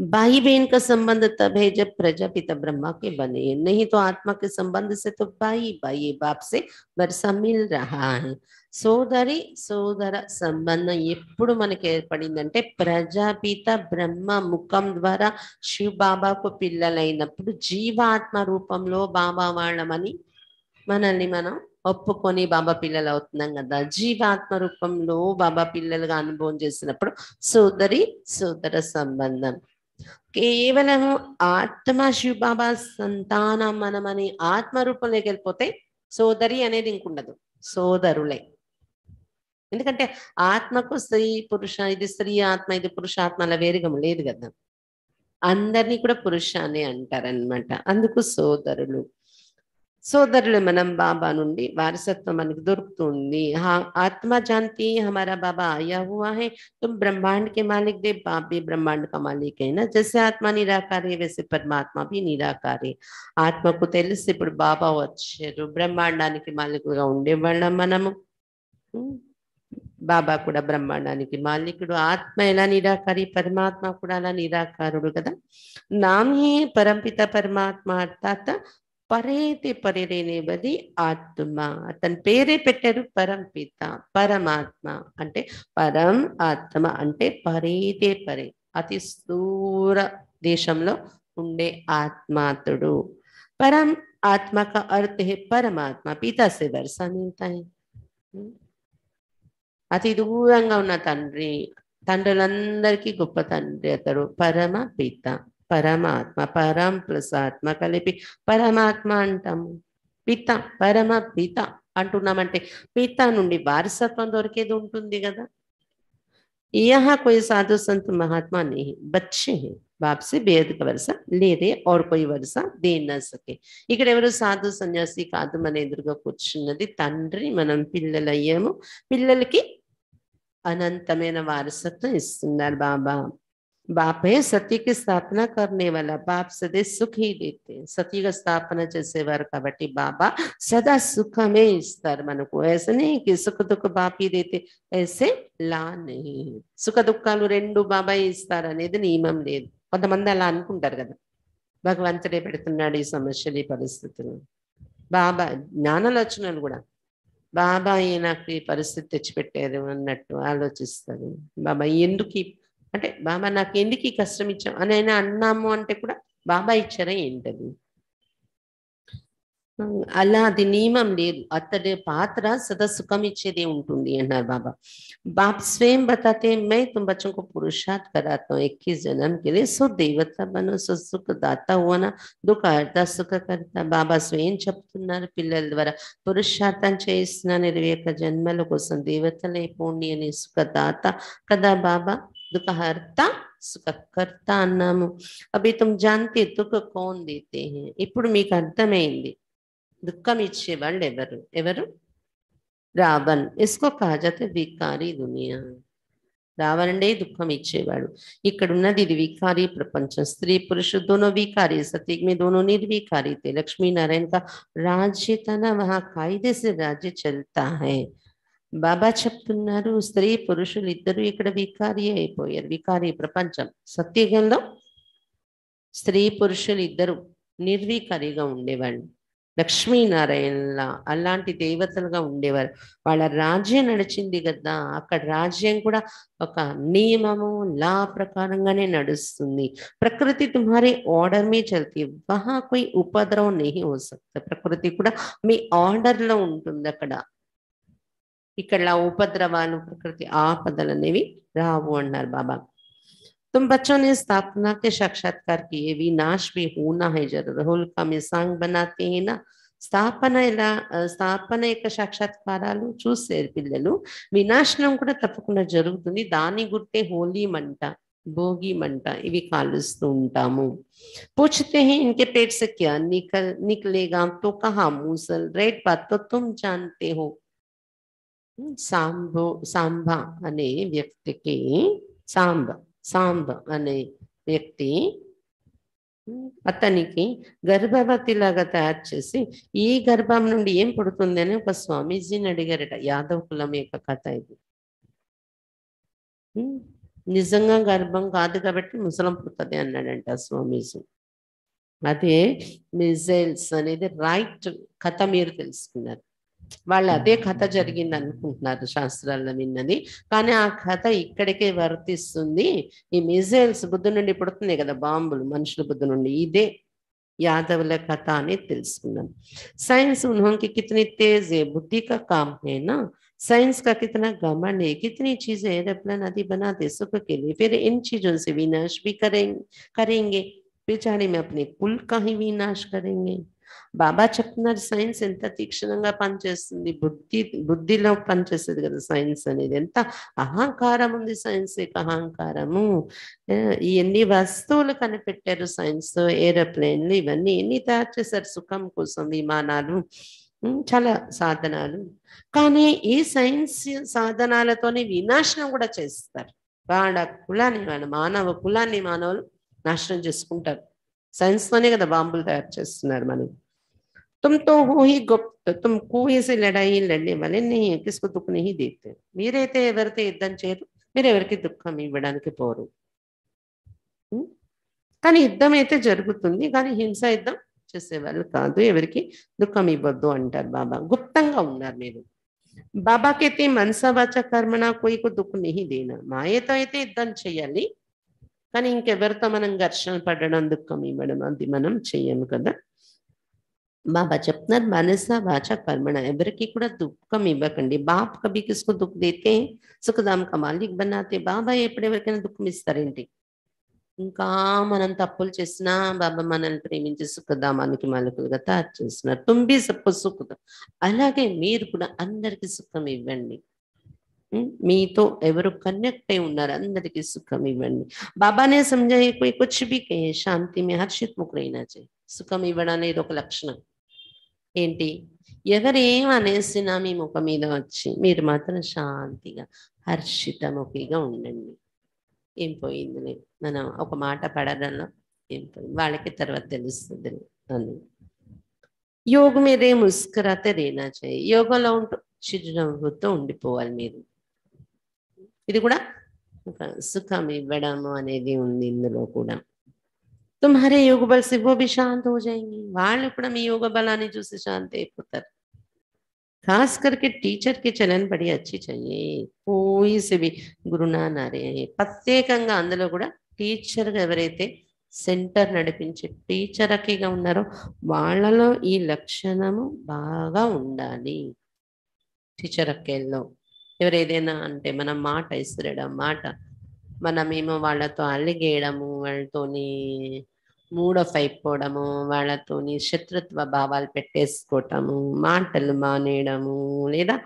भाई बहन का संबंध तब है जब प्रजा पिता ब्रह्मा के बने नहीं तो आत्मा के संबंध से तो भाई भाई बाप से वर्षा मिल रहा है సోదరి సోదర సంబంధం ఎప్పుడు మనకి ఏర్పడిందంటే ప్రజాపిత బ్రహ్మ ముఖం ద్వారా శివ బాబాకు పిల్లలైనప్పుడు జీవాత్మ రూపంలో బాబా వాళ్ళమని మనల్ని మనం ఒప్పుకొని బాబా పిల్లలు అవుతున్నాం కదా జీవాత్మ రూపంలో బాబా పిల్లలుగా అనుభవం చేసినప్పుడు సోదరి సోదర సంబంధం కేవలము ఆత్మ శివబాబా సంతానం మనమని రూపంలోకి వెళ్ళిపోతే సోదరి అనేది ఇంకుండదు సోదరులే ఎందుకంటే ఆత్మకు స్త్రీ పురుష ఇది స్త్రీ ఆత్మ ఇది పురుషాత్మ అలా వేరుగా లేదు కదా అందరినీ కూడా పురుషాన్ని అంటారనమాట అందుకు సోదరులు సో ద రెమనంబాబా నుండి వారసత్వం నాకు దొరుకుతుంది ఆ ఆత్మ జంతి हमारा बाबा आया हुआ है तुम ब्रह्मांड के मालिक देव बाप भी ब्रह्मांड का मालिक है ना जैसे आत्मा निराकार है वैसे परमात्मा भी निराकार है आत्मा को తెలుసుకొని ఇప్పుడు బాబా వచ్చేరు బ్రహ్మాండానికి మాలికుడు ఉండే వళ్ళ మనం బాబా కూడా బ్రహ్మాండానికి మాలికుడు ఆత్మ ఎలా निराकारी परमात्मा కూడా అలా निराकारుడు కదా నామే పరంపిత परमात्मा తాత పరేతి పరిరేనేవది ఆత్మ అతని పేరే పెట్టారు పరం పిత పరమాత్మ అంటే పరం ఆత్మ అంటే పరేతే పరే అతి స్థూర దేశంలో ఉండే ఆత్మాతుడు పరం ఆత్మ కర్థే పరమాత్మ है परमात्मा पिता అతి దూరంగా ఉన్న తండ్రి తండ్రులందరికీ గొప్ప తండ్రి అతడు పరమ పిత పరమాత్మ పరం ప్లస్ ఆత్మ కలిపి పరమాత్మ అంటాము పిత పరమ పిత అంటున్నామంటే పిత నుండి వారసత్వం దొరికేది ఉంటుంది కదా यह कोई సాధు సంత మహాత్మా నేహి बच्चे हैं बाप వరుస లేదే का वरसा వరుస रहे దే సకే ఇక్కడ ఎవరు సాధు సన్యాసి కాదు మన ఎదురుగా కూర్చున్నది తండ్రి మనం పిల్లలయ్యాము పిల్లలకి అనంతమైన వారసత్వం ఇస్తున్నారు బాబా बाप है सत्य की स्थापना करने वाला बाप सदैव सुख ही देते हैं सत्य का स्थापना చేసే వారు కాబట్టి బాబా సదా సుఖమే ఇస్తారు మనకు ऐसा नहीं कि सुख दुख बाप ही देते ऐसे లా नहीं సుఖ దుఃఖాలు రెండు బాబాయ్ ఇస్తారు అనేది నియమం లేదు కొంతమంది అలా అనుకుంటారు కదా భగవంతుడే పెడుతున్నాడు ఈ సమస్యలు ఈ పరిస్థితులు బాబా జ్ఞానలోచనలు కూడా బాబాయే నాకు ఈ పరిస్థితి తెచ్చిపెట్టారు అన్నట్టు ఆలోచిస్తారు బాబా ఎందుకు అంటే బాబా నాకు ఎందుకు ఈ కష్టం ఇచ్చాం అని ఆయన అన్నాము అంటే కూడా బాబా ఇచ్చారా ఏంటది అలా అది నియమం లేదు అతడి పాత్ర సదా సుఖం ఇచ్చేదే ఉంటుంది అన్నారు బాబా బాప్ స్వయం బతాతే మై తుమ్ బచ్చం కో పురుషార్థ కరాతా జనం ఎక్కిస్ సో దేవత బను సుఖ దాత ఓన దుఃఖ అర్త సుఖ కర్త బాబా స్వయం చెప్తున్నారు పిల్లల ద్వారా పురుషార్థం చేస్తున్నాను ఇరవై యొక్క జన్మల కోసం దేవతలైపోండి అని సుఖదాత కదా బాబా दुखहर्ता सुखकर्ता अमु अभी तुम जानते दुख कौन देते हैं इपड़ी अर्थम दुखमेवावर रावण इसको कहाजत विकारी दुनिया रावण दुखमेवा इकड़ी विकारी प्रपंच स्त्री पुरुष दोनों विकारी सत्यज्ञ दोनों निर्विकारी थे लक्ष्मी नारायण का राज्य था ना वहां कायदे से राज्य चलता है బాబా చెప్తున్నారు స్త్రీ పురుషులు ఇద్దరు ఇక్కడ వికారి అయిపోయారు వికారి ప్రపంచం సత్యంలో స్త్రీ పురుషులు ఇద్దరు నిర్వికారిగా ఉండేవాళ్ళు లక్ష్మీనారాయణలా అలాంటి దేవతలుగా ఉండేవారు వాళ్ళ రాజ్యం నడిచింది కదా అక్కడ రాజ్యం కూడా ఒక నియమము లా ప్రకారంగానే నడుస్తుంది ప్రకృతి तुम्हारे ఆర్డర్ మీ चलती है वहां ఉపద్రవం నేహి ప్రకృతి కూడా మీ ఆర్డర్లో ఉంటుంది అక్కడ इकड़ला उपद्रवा प्रकृति आपदल राबा तुम बच्चों ने स्थापना के साक्षात्कार किए भी नाश भी होना है जरूर होलका में सांग बनाते हैं ना स्थापना स्थापना या साक्षात्कार चूसे पिलू विनाशन तपक जो दाने गुर्ते होली मंट भोगी मंट इवे कालू उ पूछते हैं इनके पेट से क्या निकल निकलेगा तो कहा मूसल रेट पा तो तुम जानते हो సాంబు సాంబ అనే వ్యక్తికి సాంబ సాంబ అనే వ్యక్తి అతనికి గర్భవతి లాగా తయారు చేసి ఈ గర్భం నుండి ఏం పుడుతుంది అని ఒక స్వామీజీని అడిగారట యాదవ కులం యొక్క కథ ఇది నిజంగా గర్భం కాదు కాబట్టి ముసలం పుడుతుంది అన్నాడంట స్వామీజీ అదే మిజైల్స్ అనేది రైట్ కథ మీరు తెలుసుకున్నారు వాలతే ఖాతా జరిగింది అనుకుంటారు శాస్త్రాలల మిన్నది కానీ ఆ ఖాతా ఇక్కడే వర్తిస్తుంది ఈ మిసైల్స్ బుద్ధుని నుండి పుడుతున్నాయి కదా బాంబులు మనుషుల బుద్ధుని నుండి ఇదే यादवల కథానే తెలుసుకున్నాం సైన్స్ उन्हों की कितनी तेज है बुद्धि का काम है ना साइंस का कितना गमन है कितनी चीजें अपना नदी बनाते सुख के लिए फिर इन चीजों से विनाश भी करेंगे करेंगे बेचारे में अपने कुल का ही विनाश करेंगे బాబా చెప్తున్నారు సైన్స్ ఎంత తీక్షణంగా పనిచేస్తుంది బుద్ధి బుద్ధిలో పనిచేస్తుంది కదా సైన్స్ అనేది ఎంత అహంకారం ఉంది సైన్స్ అహంకారము ఎన్ని వస్తువులు కనిపెట్టారు సైన్స్ ఏరోప్లేన్లు ఇవన్నీ ఎన్ని తయారు చేశారు సుఖం కోసం విమానాలు చాలా సాధనాలు కానీ ఈ సైన్స్ సాధనాలతోనే వినాశనం కూడా చేస్తారు వాళ్ళ కులాన్ని వాళ్ళ మానవ కులాన్ని మానవులు నాశనం చేసుకుంటారు సైన్స్లోనే కదా బాంబులు తయారు చేస్తున్నారు మనం తుమ్తో तो గుప్త తుమ్ गुप्त లడాయి లడ్ని से కిసుకు लड़ने वाले नहीं మీరైతే ఎవరితే యుద్ధం చేయరు మీరు ఎవరికి దుఃఖం ఇవ్వడానికి పోరు కానీ యుద్ధం అయితే జరుగుతుంది కానీ హింస యుద్ధం చేసేవాళ్ళు కాదు ఎవరికి దుఃఖం ఇవ్వద్దు అంటారు బాబా గుప్తంగా ఉన్నారు మీరు బాబాకైతే మనసవాచ కర్మణ కోయికు దుఃఖ నిహి దేనా మాయతో అయితే యుద్ధం చేయాలి కానీ ఇంకెవరితో మనం ఘర్షణ పడడం దుఃఖం ఇవ్వడం అది మనం చెయ్యము కదా బాబా చెప్తున్నారు మనస వాచ కర్మణ ఎవరికి కూడా దుఃఖం ఇవ్వకండి బాప్ కభీ కిసుకు దుఃఖ దేతే సుఖదాం కా మాలిక్ బనాతే బాబా ఎప్పుడెవరికైనా దుఃఖం ఇస్తారేంటి ఇంకా మనం తప్పులు చేసినా బాబా మనల్ని ప్రేమించి సుఖధామానికి మాలికులుగా తయారు చేస్తున్నారు తుంబి సప్పు సుఖ అలాగే మీరు కూడా అందరికీ సుఖం ఇవ్వండి మీతో ఎవరు కనెక్ట్ అయి ఉన్నారు అందరికీ సుఖం ఇవ్వండి బాబానే సంజాయే కోయి శాంతి మీ హర్షిత్ ముఖరైనా చే సుఖం ఇవ్వడం అనేది ఒక లక్షణం ఏంటి ఎవరేం అనేసినా మీ ముఖం మీద వచ్చి మీరు మాత్రం శాంతిగా హర్షితముఖిగా ఉండండి ఏం పోయిందిలే మనం ఒక మాట పడడంలో ఏం పోయింది వాళ్ళకి తర్వాత తెలుస్తుంది అని యోగం మీదే ముస్కరాతే రేనా చేయి యోగంలో ఉంటూ చిరునవ్వుతో ఉండిపోవాలి మీరు ఇది కూడా ఒక సుఖం ఇవ్వడము అనేది ఉంది ఇందులో కూడా తుమ్హారే యోగ బల సివో బి శాంత్ వాళ్ళు కూడా మీ యోగ బలాన్ని చూసి శాంతి అయిపోతారు खास करके టీచర్ కి చలన్ చెయ్యి అచ్చి చెయ్యి గురునా గురునానారే ప్రత్యేకంగా అందులో కూడా టీచర్ ఎవరైతే సెంటర్ నడిపించే టీచర్ అకిగా ఉన్నారో వాళ్ళలో ఈ లక్షణము బాగా ఉండాలి టీచర్ అక్కల్లో ఎవరేదైనా అంటే మన మాట ఇసిరడం మాట మనమేమో వాళ్ళతో అల్లిగేయడము వాళ్ళతోని మూడ్ అయిపోవడము వాళ్ళతోని శత్రుత్వ భావాలు పెట్టేసుకోవటము మాటలు మానేయడము లేదా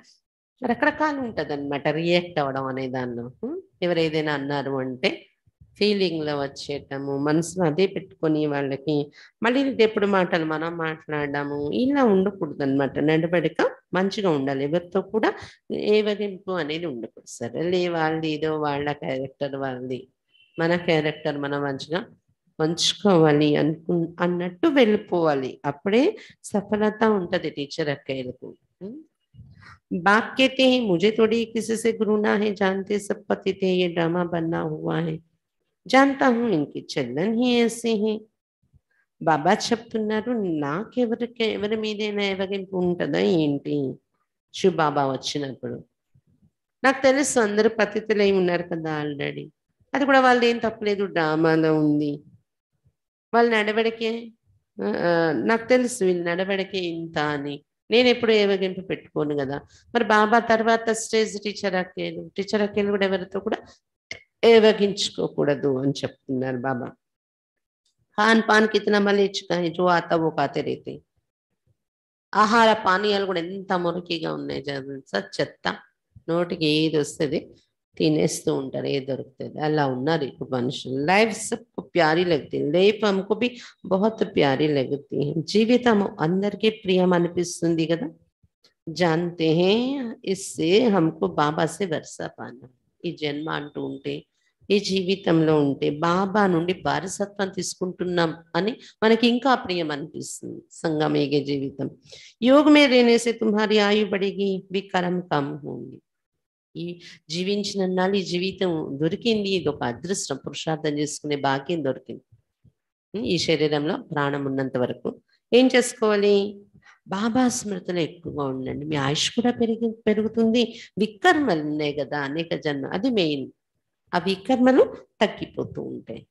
రకరకాలు ఉంటుంది అనమాట రియాక్ట్ అవ్వడం అనే దాన్ని ఎవరు ఏదైనా అన్నారు అంటే ఫీలింగ్లో వచ్చేటము మనసులో అదే పెట్టుకొని వాళ్ళకి మళ్ళీ ఎప్పుడు మాటలు మనం మాట్లాడము ఇలా ఉండకూడదు అనమాట నడబడిక మంచిగా ఉండాలి ఎవరితో కూడా ఏవగింపు అనేది ఉండకూడదు సరే లే వాళ్ళది ఏదో వాళ్ళ క్యారెక్టర్ వాళ్ళది మన క్యారెక్టర్ మనం మంచిగా పంచుకోవాలి అనుకు అన్నట్టు వెళ్ళిపోవాలి అప్పుడే సఫలత ఉంటుంది టీచర్ అక్కయ్యలకు బాక్యతే ముజే తోడి मुझे గురునా హే జాన్ गुरु ना है जानते सब जानता हूँ इनके चलन ही ऐसे हैं బాబా చెప్తున్నారు నాకెవరికి ఎవరి మీదైనా ఎవరింపు ఉంటుందో ఏంటి బాబా వచ్చినప్పుడు నాకు తెలుసు అందరూ పతితులై ఉన్నారు కదా ఆల్రెడీ అది కూడా వాళ్ళు ఏం తప్పలేదు డ్రామాలో ఉంది వాళ్ళ నడవడికే నాకు తెలుసు వీళ్ళు నడవడికే ఇంత అని నేను ఎప్పుడు ఏవగింపు పెట్టుకోను కదా మరి బాబా తర్వాత స్టేజ్ టీచర్ అక్కేలు టీచర్ అక్కేలు కూడా ఎవరితో కూడా ఏవగించుకోకూడదు అని చెప్తున్నారు బాబా ఖాన్ పాన్ కితనా మలేచుకాయి జో ఆతా ఓ కాతే రేతే ఆహార పానీయాలు కూడా ఎంత మురికిగా ఉన్నాయి చదువు చెత్త నోటికి ఏది వస్తుంది తినేస్తూ ఉంటారు ఏది దొరుకుతుంది అలా ఉన్నారు ఇప్పుడు మనుషులు లైఫ్ సబ్కు ప్యారీ లగ్తుంది లైఫ్ అమ్మకు బి బహుత్ ప్యారీ లగ్తుంది జీవితం అందరికీ ప్రియం అనిపిస్తుంది కదా जानते हैं इससे हमको बाबा से वर्षा पाना ఈ జన్మ అంటూ ఉంటే ఈ జీవితంలో ఉంటే బాబా నుండి వారసత్వం తీసుకుంటున్నాం అని మనకి ఇంకా ప్రియం అనిపిస్తుంది సంగమేగే జీవితం యోగ మే రేనేసే తుమ్హారి ఆయు పడిగి వికరం కమ్ ఈ జీవించిన నాళ్ళు ఈ జీవితం దొరికింది ఇది ఒక అదృష్టం పురుషార్థం చేసుకునే భాగ్యం దొరికింది ఈ శరీరంలో ప్రాణం ఉన్నంత వరకు ఏం చేసుకోవాలి బాబా స్మృతులు ఎక్కువగా ఉండండి మీ ఆయుష్ కూడా పెరిగి పెరుగుతుంది వికర్మలు ఉన్నాయి కదా అనేక జన్మ అది మెయిన్ अभी कर्म तकीपोत उठे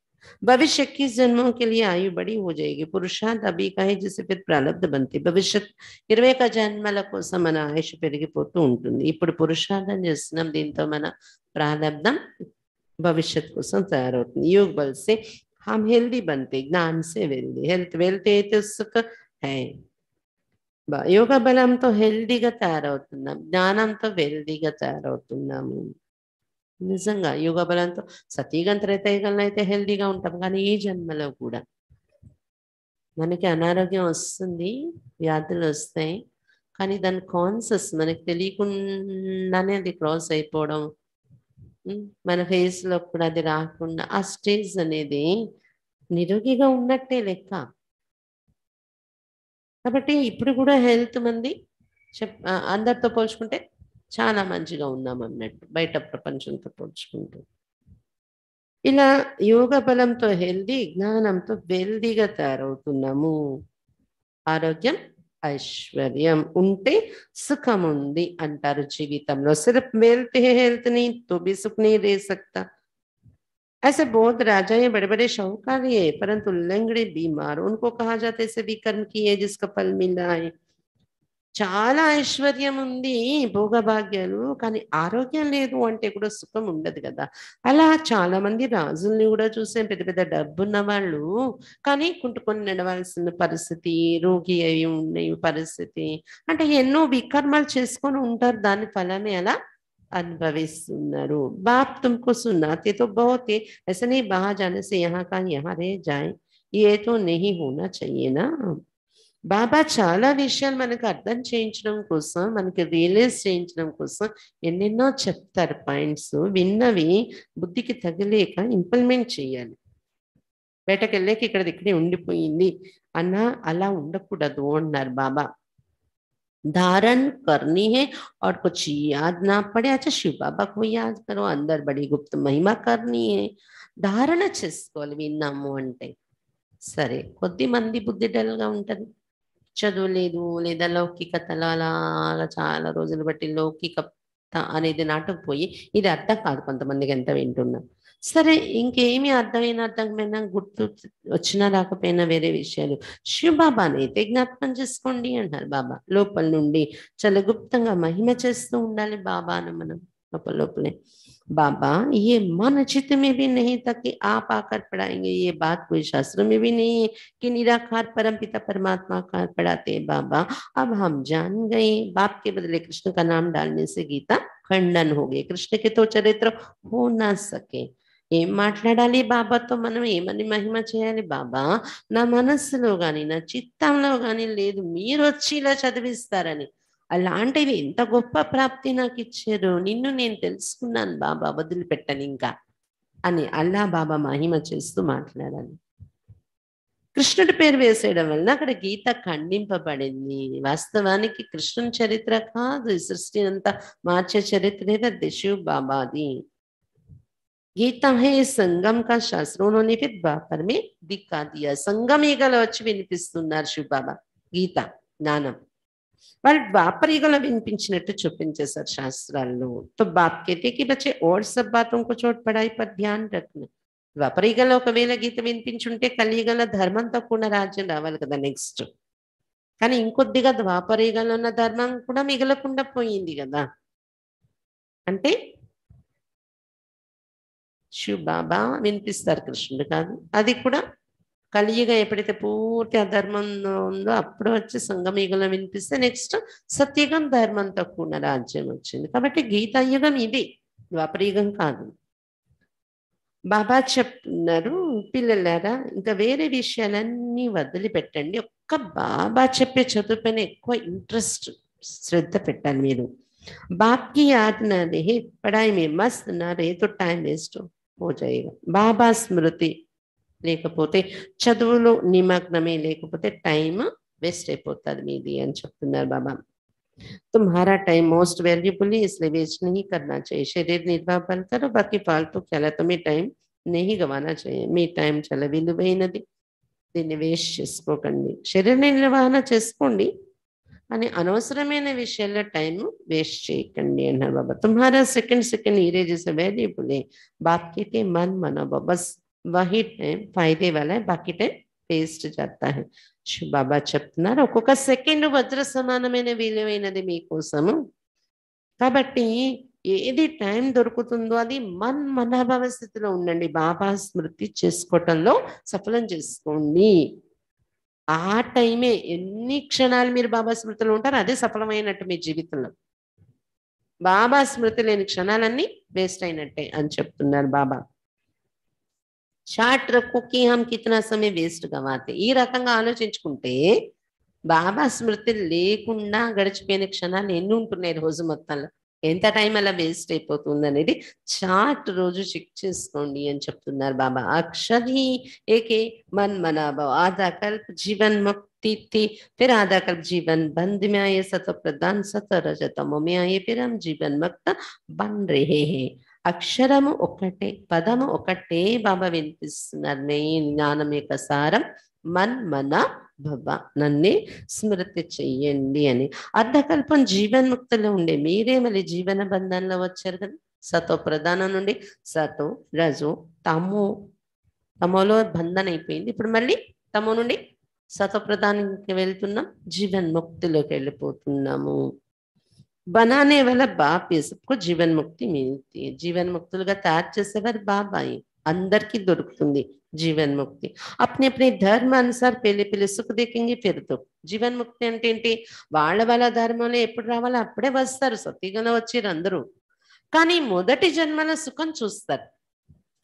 भविष्य इक्कीस जन्मों के लिए आयु बड़ी हो जाएगी पुरुषार्थ अभी का जिसे फिर प्रारब्ध बनते भविष्य इरवे का जन्म कोसम मन आयुष पेगी उ इप्ड पुरुषार्थम चुनाव दीन तो मन प्रारब्ध भविष्य को तैयार होती योग बल से हम हेल्दी बनते ज्ञान से वेल्दी हेल्थ वेल्थ सुख है योग बलम तो हेल्दी का तैयार हो ज्ञान तो वेल्दी का तैयार हो నిజంగా యుగ బలంతో సతీగం త్రేతయుగంలో అయితే హెల్దీగా ఉంటాం కానీ ఈ జన్మలో కూడా మనకి అనారోగ్యం వస్తుంది వ్యాధులు వస్తాయి కానీ దాని కాన్సస్ మనకి తెలియకుండానే అది క్రాస్ అయిపోవడం మన ఫేస్లో కూడా అది రాకుండా ఆ స్టేజ్ అనేది నిరోగిగా ఉన్నట్టే లెక్క కాబట్టి ఇప్పుడు కూడా హెల్త్ మంది చెప్ అందరితో పోల్చుకుంటే చాలా మంచిగా ఉన్నామన్నట్టు బైట ప్రపంచంతో తడుచుంటుంది ఇలా యోగ బలంతో హెల్ది జ్ఞానంతో బెల్దిగతారవుతున్నాము ఆరోగ్యం ఐశ్వర్యం ఉంటే సుఖమండి అంటారు జీవితంలో sirf మేరేతే హెరేతేని తో బి సుఖని दे सकता ऐसे बहुत राजाएं बड़े-बड़े शौकर्िए परंतु लंघड़े बीमार उनको कहा जाता है से विकर्ण किए जिसका फल मिले आए చాలా ఐశ్వర్యం ఉంది భోగభాగ్యాలు కానీ ఆరోగ్యం లేదు అంటే కూడా సుఖం ఉండదు కదా అలా చాలా మంది రాజుల్ని కూడా చూసాం పెద్ద పెద్ద డబ్బున్న వాళ్ళు కానీ కుంటుకొని నడవాల్సిన పరిస్థితి రోగి అయి ఉండే పరిస్థితి అంటే ఎన్నో వికర్మాలు చేసుకొని ఉంటారు దాని ఫలాన్ని అలా అనుభవిస్తున్నారు బాప్ తుమ్కు సున్నాతే తో బహుతే ऐसा नहीं बाहर जाने జాయ్ ఏతో నెహి హోనా रह బాబా చాలా విషయాలు మనకు అర్థం చేయించడం కోసం మనకి రియలైజ్ చేయించడం కోసం ఎన్నెన్నో చెప్తారు పాయింట్స్ విన్నవి బుద్ధికి తగిలేక ఇంప్లిమెంట్ చేయాలి వెళ్ళాక ఇక్కడ ఇక్కడే ఉండిపోయింది అన్న అలా ఉండకూడదు అన్నారు బాబా धारण కర్ణి హే और कुछ याद ना पड़े अच्छा शिव बाबा को याद करो अंदर बड़ी गुप्त ధారణ చేసుకోవాలి విన్నాము అంటే సరే కొద్ది మంది బుద్ధి డల్గా ఉంటుంది లేదు లేదా లౌకికత అలా అలా చాలా రోజులు బట్టి లౌకిక అనేది నాటకపోయి ఇది అర్థం కాదు కొంతమందికి ఎంత వింటున్నా సరే ఇంకేమి అర్థమైన అర్థమైనా గుర్తు వచ్చినా రాకపోయినా వేరే విషయాలు శివబాబాని అయితే జ్ఞాపకం చేసుకోండి అంటారు బాబా లోపల నుండి చాలా గుప్తంగా మహిమ చేస్తూ ఉండాలి బాబా అని మనం లోపల లోపలే बाबा ये मन चित्त में भी नहीं था कि आप आकर पढ़ाएंगे ये बात कोई शास्त्र में भी नहीं है कि निराकार परम पिता परमात्मा का पढ़ाते हैं बाबा अब हम जान गए बाप के बदले कृष्ण का नाम डालने से गीता खंडन हो गई कृष्ण के तो चरित्र हो ना सके ఏం మాట్లాడాలి बाबा तो मन మహిమ महिमा బాబా बाबा ना मनस నా చిత్తంలో కానీ లేదు మీరు వచ్చి ఇలా చదివిస్తారని అలాంటివి ఎంత గొప్ప ప్రాప్తి నాకు ఇచ్చారు నిన్ను నేను తెలుసుకున్నాను బాబా వదిలిపెట్టను ఇంకా అని అల్లా బాబా మహిమ చేస్తూ మాట్లాడాలి కృష్ణుడి పేరు వేసేయడం వలన అక్కడ గీత ఖండింపబడింది వాస్తవానికి కృష్ణుని చరిత్ర కాదు సృష్టి అంతా మార్చే చరిత్ర ఏదైతే శివ బాబాది గీత హే సంగం కా శాస్త్రంలోని ఫిర్ దిక్కాది సంగం దిక్కా వచ్చి వినిపిస్తున్నారు శివ బాబా గీత జ్ఞానం వాళ్ళు ద్వాపరయుగంలో వినిపించినట్టు చూపించేశారు శాస్త్రాల్లో తో బాప్కేతేకి బచ్చే ఓడ్ సబ్ బాత్ ఇంకో చోటు పడాయి పర్ ధ్యాన్ రఖన ద్వాపరయుగంలో ఒకవేళ గీత వినిపించుంటే కలియుగల ధర్మంతో కూడా రాజ్యం రావాలి కదా నెక్స్ట్ కానీ ఇంకొద్దిగా ద్వాపరయుగంలో ఉన్న ధర్మం కూడా మిగలకుండా పోయింది కదా అంటే శివ బాబా వినిపిస్తారు కృష్ణుడు కాదు అది కూడా కలియుగ ఎప్పుడైతే పూర్తి అధర్మం ఉందో అప్పుడు వచ్చి సంగమయుగం వినిపిస్తే నెక్స్ట్ సత్యుగం ధర్మంతో కూడిన రాజ్యం వచ్చింది కాబట్టి గీతాయుగం ఇది ద్వాపరయుగం కాదు బాబా చెప్తున్నారు పిల్లలారా ఇంకా వేరే విషయాలన్నీ వదిలిపెట్టండి ఒక్క బాబా చెప్పే చదువు పైన ఎక్కువ ఇంట్రెస్ట్ శ్రద్ధ పెట్టాలి మీరు బాప్కి ఆడినది పడాయి మే మస్త్ నా టైం వేస్ట్ हो బాబా స్మృతి లేకపోతే చదువులో నిమగ్నమే లేకపోతే టైం వేస్ట్ అయిపోతుంది మీది అని చెప్తున్నారు బాబా తుమ్హారా టైం మోస్ట్ వాల్యుబుల్ है వేస్ట్ वेस्ट नहीं करना चाहिए शरीर निर्वाह बल టైం बाकी फालतू तो గవానా चाहिए మీ టైం చాలా విలువైనది దీన్ని వేస్ట్ చేసుకోకండి శరీర నిర్వహణ చేసుకోండి అని అనవసరమైన విషయాల్లో టైం వేస్ట్ చేయకండి అన్నారు బాబా తుమ్హారా సెకండ్ సెకండ్ ఈరేజ్ ఇస్ వాల్యూబుల్ బాప్కి మన్ మనో బాబా वही ఫైదే వల్ల है बाकी टाइम వేస్ట్ చేస్తా బాబా చెప్తున్నారు ఒక్కొక్క సెకండ్ వజ్ర సమానమైన విలువైనది మీకోసము కాబట్టి ఏది టైం దొరుకుతుందో అది మన్ మనభావ స్థితిలో ఉండండి బాబా స్మృతి చేసుకోవటంలో సఫలం చేసుకోండి ఆ టైమే ఎన్ని క్షణాలు మీరు బాబా స్మృతిలో ఉంటారు అదే సఫలమైనట్టు మీ జీవితంలో బాబా స్మృతి లేని క్షణాలన్నీ వేస్ట్ అయినట్టే అని చెప్తున్నారు బాబా చాట్ రక్కుకి హమ్ కితనా సమయం వేస్ట్ గవాతే ఈ రకంగా ఆలోచించుకుంటే బాబా స్మృతి లేకుండా గడిచిపోయిన క్షణాలు ఎన్ని ఉంటున్నాయి రోజు మొత్తంలో ఎంత టైం అలా వేస్ట్ అయిపోతుంది అనేది చాట్ రోజు చెక్ చేసుకోండి అని చెప్తున్నారు బాబా అక్షరీ ఏకే మన్ మనాభావ్ ఆధా కల్ప్ జీవన్ ముక్తి ఫిర్ ఆధా కల్ప్ జీవన్ బంద్ మే ఆయే సత ప్రధాన్ సత రజతమో మే ఆయే ఫిర్ హమ్ జీవన్ ముక్త బన్ రేహే హే అక్షరము ఒకటే పదము ఒకటే బాబా వినిపిస్తున్నారు మెయిన్ జ్ఞానం యొక్క సారం మన్ మన బాబ నన్నే స్మృతి చెయ్యండి అని అర్ధకల్పం జీవన్ముక్తిలో ఉండే మీరే మళ్ళీ జీవన బంధంలో వచ్చారు కదా సతో ప్రధానం నుండి సతో రజు తమో తమోలో బంధన అయిపోయింది ఇప్పుడు మళ్ళీ తమో నుండి సతప్రధానికి వెళ్తున్నాం జీవన్ముక్తిలోకి వెళ్ళిపోతున్నాము బనానే వల్ల బా పేసుకు జీవన్ ముక్తి మిగిలింది జీవన్ ముక్తులుగా తయారు చేసేవారు బాబాయి అందరికీ దొరుకుతుంది जीवन मुक्ति अपने ధర్మ धर्म పెళ్లి పెళ్లి సుఖ सुख देखेंगे फिर జీవన్ ముక్తి అంటే ఏంటి వాళ్ళ వాళ్ళ ధర్మంలో ఎప్పుడు రావాలో అప్పుడే వస్తారు సతీగంలో వచ్చారు అందరూ కానీ మొదటి జన్మలో సుఖం చూస్తారు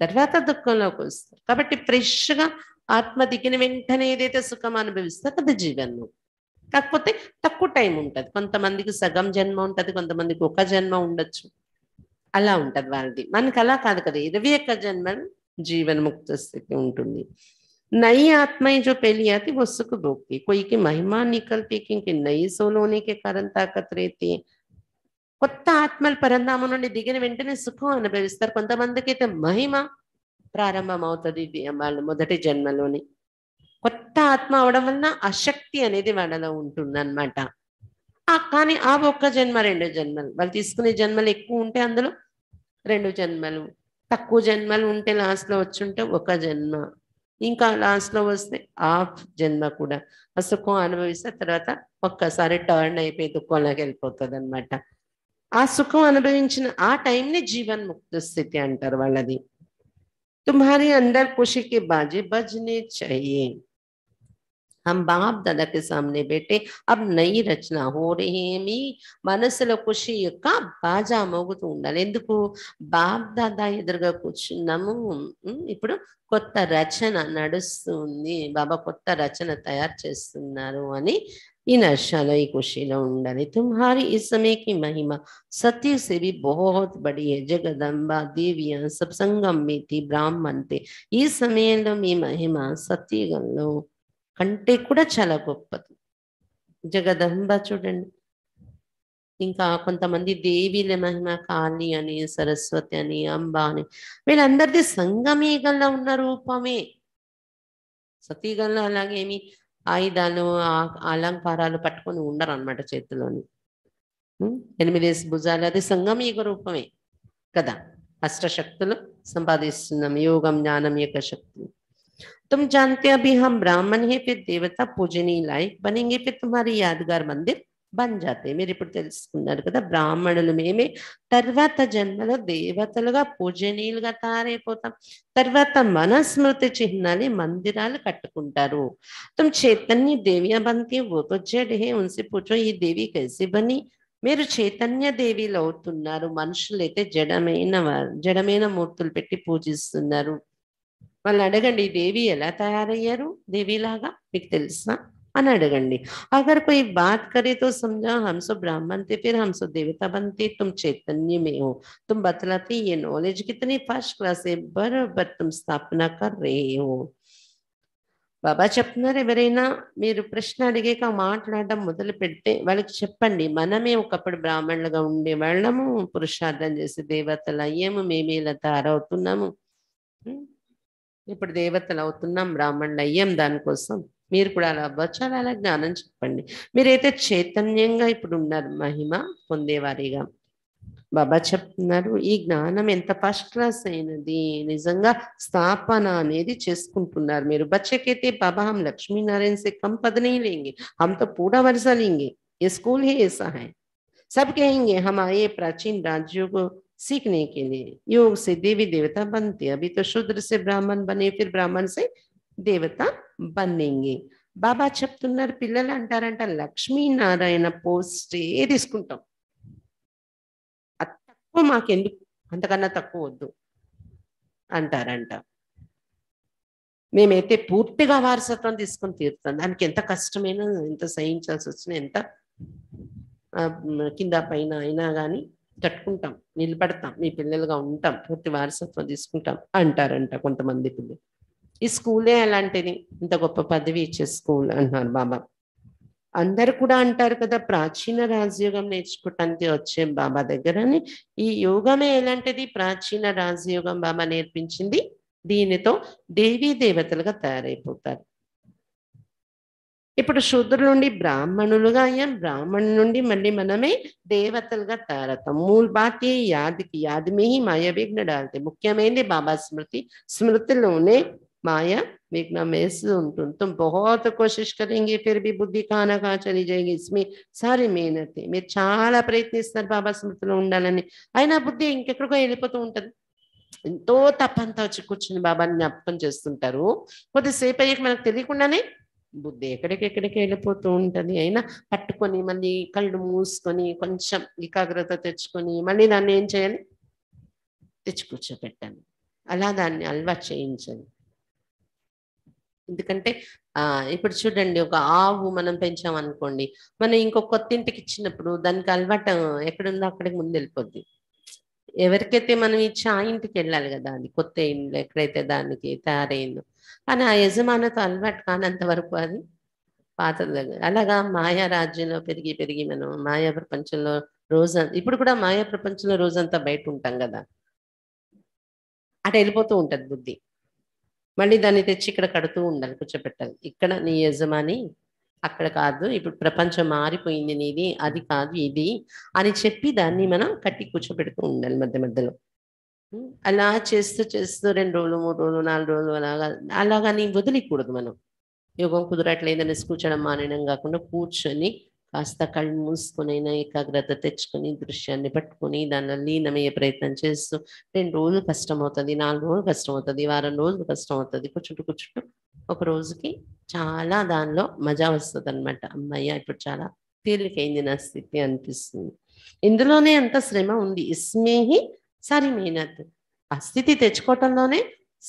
తర్వాత దుఃఖంలోకి వస్తారు కాబట్టి ఫ్రెష్గా ఆత్మ దిగిన వెంటనే ఏదైతే సుఖం అనుభవిస్తారో అది జీవన్ముక్తి కాకపోతే తక్కువ టైం ఉంటుంది కొంతమందికి సగం జన్మ ఉంటుంది కొంతమందికి ఒక జన్మ ఉండొచ్చు అలా ఉంటుంది వారిది మనకి అలా కాదు కదా ఇరవై ఒక్క జన్మ జీవన్ముక్త స్థితి ఉంటుంది नई आत्माएं జో పెళ్లి आती वो सुख भोग की कोई की महिमा निकलती क्योंकि नई सोल होने के कारण కొత్త దిగిన వెంటనే సుఖం అనుభవిస్తారు కొంతమందికి అయితే మహిమ ప్రారంభం అవుతుంది వాళ్ళ మొదటి జన్మలోని కొత్త ఆత్మ అవడం వలన అశక్తి అనేది వాళ్ళలో ఉంటుందన్నమాట కానీ ఆ ఒక్క జన్మ రెండు జన్మలు వాళ్ళు తీసుకునే జన్మలు ఎక్కువ ఉంటే అందులో రెండు జన్మలు తక్కువ జన్మలు ఉంటే లాస్ట్లో ఉంటే ఒక జన్మ ఇంకా లాస్ట్లో వస్తే ఆఫ్ జన్మ కూడా ఆ సుఖం అనుభవిస్తే తర్వాత ఒక్కసారి టర్న్ అయిపోయి దుఃఖంలోకి వెళ్ళిపోతుంది అనమాట ఆ సుఖం అనుభవించిన ఆ జీవన్ జీవన్ముక్త స్థితి అంటారు వాళ్ళది तुम्हारे अंदर खुशी के बाजे बजने चाहिए हम बाप दादा के सामने बैठे अब నయి రచన హోరేమి మనసులో ఖుషి యొక్క బాజా మోగుతూ ఉండాలి ఎందుకు బాప్ దాదా ఎదురుగా కూర్చున్నాము ఇప్పుడు కొత్త రచన నడుస్తుంది బాబా కొత్త రచన తయారు చేస్తున్నారు అని ఈ अशालय ఈ उंडल ఉండాలి इस ఈ సమయకి మహిమ सत्य से भी बहुत बड़ी है जगदम्बा देविया सब ఈ సమయంలో మీ మహిమ సత్యయుగంలో కంటే కూడా చాలా గొప్పది జగదంబ చూడండి ఇంకా కొంతమంది దేవీల మహిమ కాళీ అని సరస్వతి అని అంబ అని వీళ్ళందరిది సంగమీగంలో ఉన్న రూపమే సతీగంలో అలాగేమి ఆయుధాలు అలంకారాలు పట్టుకొని ఉండరు అనమాట చేతిలోని ఎనిమిదేసి భుజాలు అది సంగం యుగ రూపమే కదా అష్టశక్తులు సంపాదిస్తున్నాం యోగం జ్ఞానం యొక్క శక్తి తుమ్ జాంతి अभी हम హే हैं దేవత देवता లాయక్ लायक बनेंगे फिर तुम्हारी यादगार బంజాతే మీరు ఇప్పుడు తెలుసుకున్నారు కదా బ్రాహ్మణులు మేమే తర్వాత జన్మలో దేవతలుగా పూజనీయులుగా తయారైపోతాం తర్వాత మనస్మృతి స్మృతి చిహ్నాన్ని మందిరాలు కట్టుకుంటారు तुम చైతన్య దేవి బంతి ఓతో ఉంచి పూజో ఈ దేవి కలిసి బని మీరు చైతన్య దేవిలు అవుతున్నారు మనుషులు అయితే జడమైన జడమైన మూర్తులు పెట్టి పూజిస్తున్నారు వాళ్ళు అడగండి ఈ దేవి ఎలా తయారయ్యారు దేవిలాగా మీకు తెలుసా అని అడగండి అగర్ कोई బాత్ करे तो समझा हम सो ब्राह्मण थे फिर हम सो देवता बनते तुम चैतन्य में हो तुम बतलाते ये नॉलेज कितनी फर्स्ट తుమ్ है కర్ రే హో బాబా చెప్తున్నారు ఎవరైనా మీరు ప్రశ్న అడిగాక మాట్లాడడం మొదలు పెడితే వాళ్ళకి చెప్పండి మనమే ఒకప్పుడు బ్రాహ్మణులుగా ఉండే వాళ్ళము పురుషార్థం చేసి దేవతలు అయ్యాము మేమే ఇలా తయారవుతున్నాము ఇప్పుడు దేవతలు అవుతున్నాం బ్రాహ్మణులు అయ్యాం దానికోసం మీరు కూడా అలవచాల అల జ్ఞానం చపండి మీరైతే చైతన్యంగా ఇప్పుడు ఉన్నారు మహిమ పొందే వారేగా బాబా చెప్తున్నారు ఈ జ్ఞానం ఎంత పశ్రసైనది నిజంగా స్థాపన అనేది చేసుకుంటున్నారు మీరు బచ్చేకైతే బాబా లక్ష్మీ నారాయణసే కం పద ਨਹੀਂ लेंगे हम तो पूरा वर्षा लेंगे ये स्कूल ही ऐसा है सब कहेंगे हमारे प्राचीन राज्य योग सीखने के लिए योग से देवी देवता बनते अभी तो शूद्र से ब्राह्मण बने फिर ब्राह्मण से देवता బందింగి బాబా చెప్తున్నారు పిల్లలు అంటారంట లక్ష్మీనారాయణ పోస్టే తీసుకుంటాం అది తక్కువ మాకెందుకు అంతకన్నా తక్కువ వద్దు అంటారంట మేమైతే పూర్తిగా వారసత్వం తీసుకుని తీరుతాం దానికి ఎంత కష్టమైనా ఎంత సహించాల్సి వచ్చిన ఎంత కింద పైన అయినా కానీ తట్టుకుంటాం నిలబడతాం మీ పిల్లలుగా ఉంటాం పూర్తి వారసత్వం తీసుకుంటాం అంటారంట కొంతమంది పిల్లలు ఈ స్కూలే అలాంటిది ఇంత గొప్ప పదవి ఇచ్చే స్కూల్ అన్నారు బాబా అందరు కూడా అంటారు కదా ప్రాచీన రాజయోగం నేర్చుకోవటానికి వచ్చే బాబా దగ్గర అని ఈ యోగమే ఎలాంటిది ప్రాచీన రాజయోగం బాబా నేర్పించింది దీనితో దేవీ దేవతలుగా తయారైపోతారు ఇప్పుడు శూద్రుల నుండి బ్రాహ్మణులుగా అయ్యాం బ్రాహ్మణు నుండి మళ్ళీ మనమే దేవతలుగా తయారవుతాం మూల్ బాతి యాదికి యాది మాయ విఘ్న ముఖ్యమైనది బాబా స్మృతి స్మృతిలోనే माया मेघना महसूस उन तुम बहुत कोशिश करेंगे फिर भी बुद्धि कहाँ ना कहाँ चली जाएगी इसमें సారీ మేనతే మీరు చాలా ప్రయత్నిస్తారు బాబా స్మృతిలో ఉండాలని అయినా బుద్ధి ఇంకెక్కడికో వెళ్ళిపోతూ ఉంటుంది ఎంతో తప్పంతా వచ్చి కూర్చుని బాబాని జ్ఞాపకం చేస్తుంటారు కొద్దిసేపు అయ్యాక మనకు తెలియకుండానే బుద్ధి ఎక్కడికి ఎక్కడికి వెళ్ళిపోతూ ఉంటుంది అయినా పట్టుకొని మళ్ళీ కళ్ళు మూసుకొని కొంచెం ఏకాగ్రత తెచ్చుకొని మళ్ళీ దాన్ని ఏం చేయాలి తెచ్చి కూర్చోపెట్టాలి అలా దాన్ని అల్వా చేయించండి ఎందుకంటే ఆ ఇప్పుడు చూడండి ఒక ఆవు మనం అనుకోండి మనం ఇంకో కొత్త ఇంటికి ఇచ్చినప్పుడు దానికి అలవాటు ఎక్కడుందో అక్కడికి ముందు వెళ్ళిపోద్ది ఎవరికైతే మనం ఇచ్చి ఆ ఇంటికి వెళ్ళాలి కదా అది కొత్త ఇండ్లు ఎక్కడైతే దానికి తయారైందో కానీ ఆ యజమానతో అలవాటు కానంత వరకు అది పాత అలాగా మాయా రాజ్యంలో పెరిగి పెరిగి మనం మాయా ప్రపంచంలో రోజు ఇప్పుడు కూడా మాయా ప్రపంచంలో రోజంతా బయట ఉంటాం కదా అటు వెళ్ళిపోతూ ఉంటుంది బుద్ధి మళ్ళీ దాన్ని తెచ్చి ఇక్కడ కడుతూ ఉండాలి కూర్చోపెట్టాలి ఇక్కడ నీ యజమాని అక్కడ కాదు ఇప్పుడు ప్రపంచం మారిపోయింది నీది అది కాదు ఇది అని చెప్పి దాన్ని మనం కట్టి కూర్చోపెడుతూ ఉండాలి మధ్య మధ్యలో అలా చేస్తూ చేస్తూ రెండు రోజులు మూడు రోజులు నాలుగు రోజులు అలాగా అలాగా వదిలికూడదు మనం యోగం కుదరట్లేదని కూర్చడం మానడం కాకుండా కూర్చొని కాస్త కళ్ళు మూసుకునైనా ఏకాగ్రత తెచ్చుకొని దృశ్యాన్ని పట్టుకొని దాన్ని లీనమయ్యే ప్రయత్నం చేస్తూ రెండు రోజులు కష్టం అవుతుంది నాలుగు రోజులు కష్టం అవుతుంది వారం రోజులు కష్టం అవుతుంది కూర్చుంటూ కూర్చుంటూ ఒక రోజుకి చాలా దానిలో మజా వస్తుంది అనమాట అమ్మయ్య ఇప్పుడు చాలా తేలికైంది నా స్థితి అనిపిస్తుంది ఇందులోనే అంత శ్రమ ఉంది ఇస్మేహి సరి మేనత్ ఆ స్థితి తెచ్చుకోవటంలోనే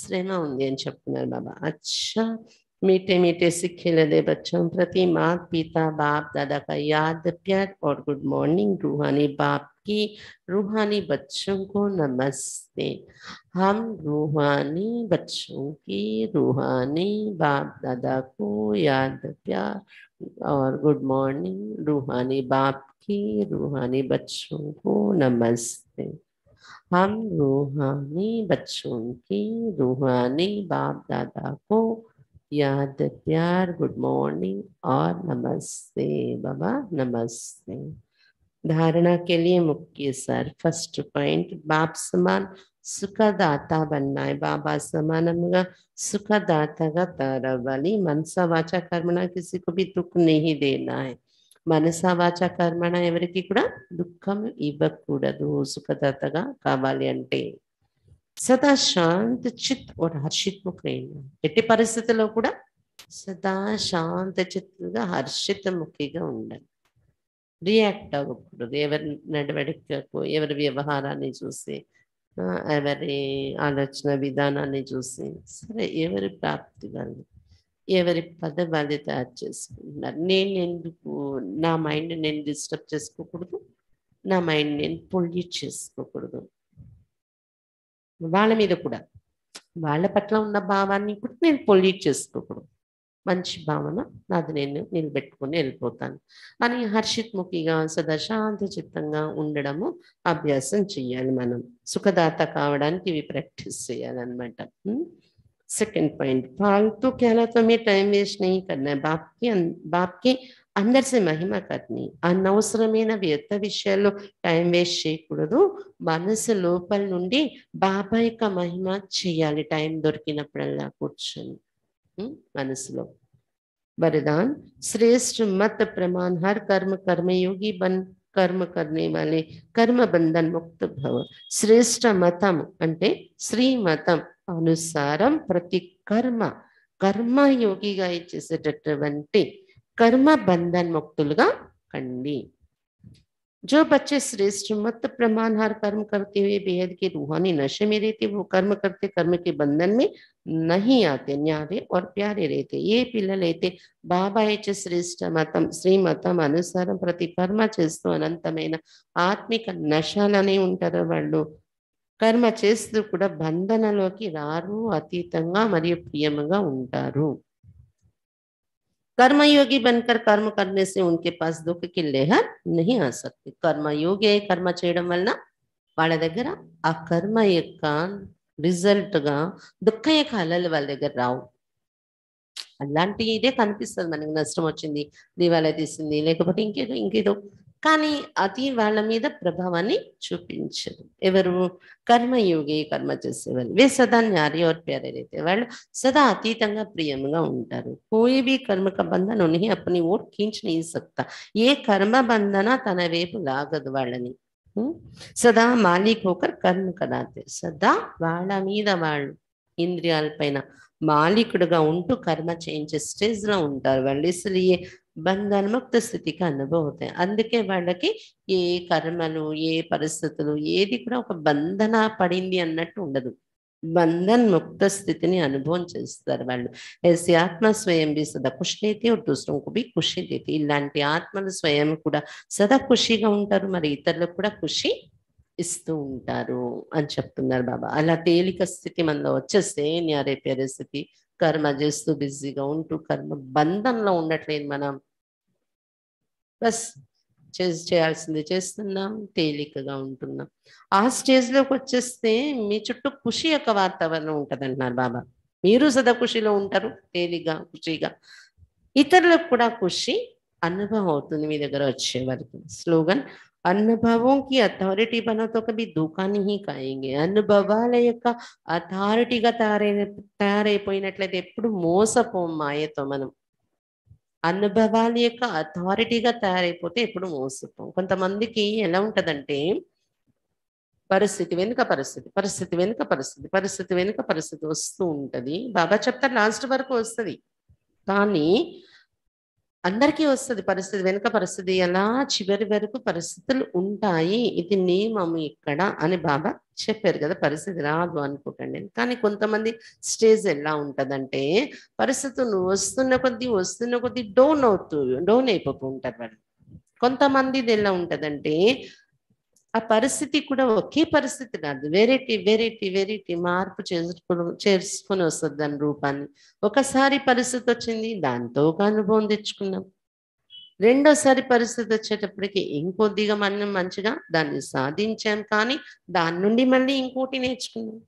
శ్రమ ఉంది అని చెప్తున్నారు బాబా అచ్చా मीठे मीठे सिक्खे लदे बच्चों प्रति माँ पिता बाप दादा का याद प्यार और गुड मॉर्निंग रूहानी बाप की रूहानी बच्चों को नमस्ते हम रूहानी बच्चों की रूहानी बाप दादा को याद प्यार और गुड मॉर्निंग रूहानी बाप की रूहानी बच्चों को नमस्ते हम रूहानी बच्चों की रूहानी बाप दादा को याद प्यार गुड मॉर्निंग और नमस्ते बाबा नमस्ते धारणा के लिए मुख्य सर फर्स्ट पॉइंट बाप समान सुखदाता बनना है बाबा समान सुखदाता का तरवली मनसा वाचा कर्मणा किसी को भी दुख नहीं देना है मनसा वाचा कर्मणा एवर की दुखम దుఃఖం सुखदाता का కావాలి अंटे సదా శాంత చిత్ హర్షిత్ హర్షిత్ముఖుడైన ఎట్టి పరిస్థితుల్లో కూడా సదా శాంత చిత్తుగా హర్షితముఖిగా ఉండాలి రియాక్ట్ అవ్వకూడదు ఎవరి నడవడికకు ఎవరి వ్యవహారాన్ని చూసి ఎవరి ఆలోచన విధానాన్ని చూసి సరే ఎవరి ప్రాప్తి వాళ్ళు ఎవరి పద బాధ్యత చేసుకుంటున్నారు నేను ఎందుకు నా మైండ్ నేను డిస్టర్బ్ చేసుకోకూడదు నా మైండ్ నేను పొల్యూట్ చేసుకోకూడదు వాళ్ళ మీద కూడా వాళ్ళ పట్ల ఉన్న భావాన్ని కూడా నేను పొల్యూట్ చేసుకోకూడదు మంచి భావన నాది నేను నిలబెట్టుకుని వెళ్ళిపోతాను అని హర్షిత్ముఖిగా ముఖిగా శాంతి చిత్తంగా ఉండడము అభ్యాసం చేయాలి మనం సుఖదాత కావడానికి ఇవి ప్రాక్టీస్ చేయాలన్నమాట సెకండ్ పాయింట్ फालतू కేలతో మీ టైం వేస్ట్ टाइम वेस्ट బాప్కి బాప్కి అందరి మహిమ కర్ని అనవసరమైన వ్యర్థ విషయాల్లో టైం వేస్ట్ చేయకూడదు మనసు లోపల నుండి బాబా యొక్క మహిమ చేయాలి టైం దొరికినప్పుడల్లా కూర్చొని మనసులో బరిదాన్ శ్రేష్ఠ మత ప్రమాణ హర్ కర్మ కర్మయోగి బన్ కర్మ కర్నే వాళ్ళే కర్మ బంధన్ ముక్త భవ శ్రేష్ట మతం అంటే శ్రీ మతం అనుసారం ప్రతి కర్మ కర్మయోగిగా చేసేటటువంటి कर्म बंधन मुक्तुलगा కండి जो बच्चे श्रेष्ठ मत ప్రమాణహార कर्म करते हुए बेहद के रूहानी नशे में रहते वो कर्म करते कर्म के बंधन में नहीं आते न्यारे और प्यारे रहते ये పిల్లలు అయితే బాబా శ్రేష్ట మతం శ్రీ మతం అనుసారం ప్రతి కర్మ చేస్తూ అనంతమైన ఆత్మిక నశాలనే ఉంటారు వాళ్ళు కర్మ చేస్తూ కూడా బంధనలోకి రారు అతీతంగా మరియు ప్రియముగా ఉంటారు कर्मयोगी बनकर कर्म करने से उनके पास दुख की लहर नहीं आ सकती कर्मयोग कर्म चेयड़ वाल वाल आ कर्म रिजल्ट दुख हल वाल दर रा अलादे कन दीवाल दीसीद इंकेद కానీ అది వాళ్ళ మీద ప్రభావాన్ని చూపించదు ఎవరు కర్మయోగి కర్మ చేసేవారు వే సదా న్యారి వాళ్ళు సదా అతీతంగా ప్రియముగా ఉంటారు కోయి కర్మక బంధన ఉని అప్పని ఉన్హి అప్ని ఓట్ ఏ కర్మ బంధన తన వైపు లాగదు వాళ్ళని సదా మాలిక్ ఒకరు కర్మ కదాతే సదా వాళ్ళ మీద వాళ్ళు ఇంద్రియాల పైన మాలికుడుగా ఉంటూ కర్మ చేయించే స్టేజ్ లో ఉంటారు వాళ్ళు ఇసలియే ముక్త స్థితికి అనుభవతాయి అందుకే వాళ్ళకి ఏ కర్మలు ఏ పరిస్థితులు ఏది కూడా ఒక బంధన పడింది అన్నట్టు ఉండదు బంధన్ ముక్త స్థితిని అనుభవం చేస్తారు వాళ్ళు ఎస్సీ ఆత్మ స్వయం బి సదా కుష్ణీతి బి కుషినీతి ఇలాంటి ఆత్మలు స్వయం కూడా సదా ఖుషిగా ఉంటారు మరి ఇతరులకు కూడా ఖుషి ఇస్తూ ఉంటారు అని చెప్తున్నారు బాబా అలా తేలిక స్థితి మనలో వచ్చేస్తే న్యారే పేరే స్థితి కర్మ చేస్తూ బిజీగా ఉంటూ కర్మ బంధంలో ఉండట్లేదు మనం బస్ చేసి చేయాల్సింది చేస్తున్నాం తేలికగా ఉంటున్నాం ఆ స్టేజ్లోకి వచ్చేస్తే మీ చుట్టూ ఖుషి యొక్క వాతావరణం ఉంటుంది అంటున్నారు బాబా మీరు సదా ఖుషిలో ఉంటారు తేలిగా ఖుషిగా ఇతరులకు కూడా ఖుషి అనుభవం అవుతుంది మీ దగ్గర వచ్చే వరకు స్లోగన్ అనుభవం కి అథారిటీ బనతో కవి దూకాన్ని హీ కాయింగే అనుభవాల యొక్క అథారిటీగా తయారై తయారైపోయినట్లయితే ఎప్పుడు మోసపోం మాయతో మనం అనుభవాలు యొక్క అథారిటీగా తయారైపోతే ఎప్పుడు మోసపోం కొంతమందికి ఎలా ఉంటుందంటే పరిస్థితి వెనుక పరిస్థితి పరిస్థితి వెనుక పరిస్థితి పరిస్థితి వెనుక పరిస్థితి వస్తూ ఉంటుంది బాబా చెప్తారు లాస్ట్ వరకు వస్తుంది కానీ అందరికీ వస్తుంది పరిస్థితి వెనుక పరిస్థితి ఎలా చివరి వరకు పరిస్థితులు ఉంటాయి ఇది నియమము ఇక్కడ అని బాబా చెప్పారు కదా పరిస్థితి రాదు అనుకోకండి కానీ కొంతమంది స్టేజ్ ఎలా ఉంటుందంటే పరిస్థితి నువ్వు వస్తున్న కొద్దీ వస్తున్న కొద్దీ డౌన్ అవుతూ డౌన్ అయిపోతూ ఉంటారు వాళ్ళు ఇది ఎలా ఉంటుందంటే ఆ పరిస్థితి కూడా ఒకే పరిస్థితి కాదు వెరైటీ వెరైటీ వెరైటీ మార్పు చేసుకుని చేసుకుని వస్తుంది దాని రూపాన్ని ఒకసారి పరిస్థితి వచ్చింది దాంతో ఒక అనుభవం తెచ్చుకున్నాం రెండోసారి పరిస్థితి వచ్చేటప్పటికి ఇంకొద్దిగా మనం మంచిగా దాన్ని సాధించాం కానీ దాని నుండి మళ్ళీ ఇంకోటి నేర్చుకున్నాం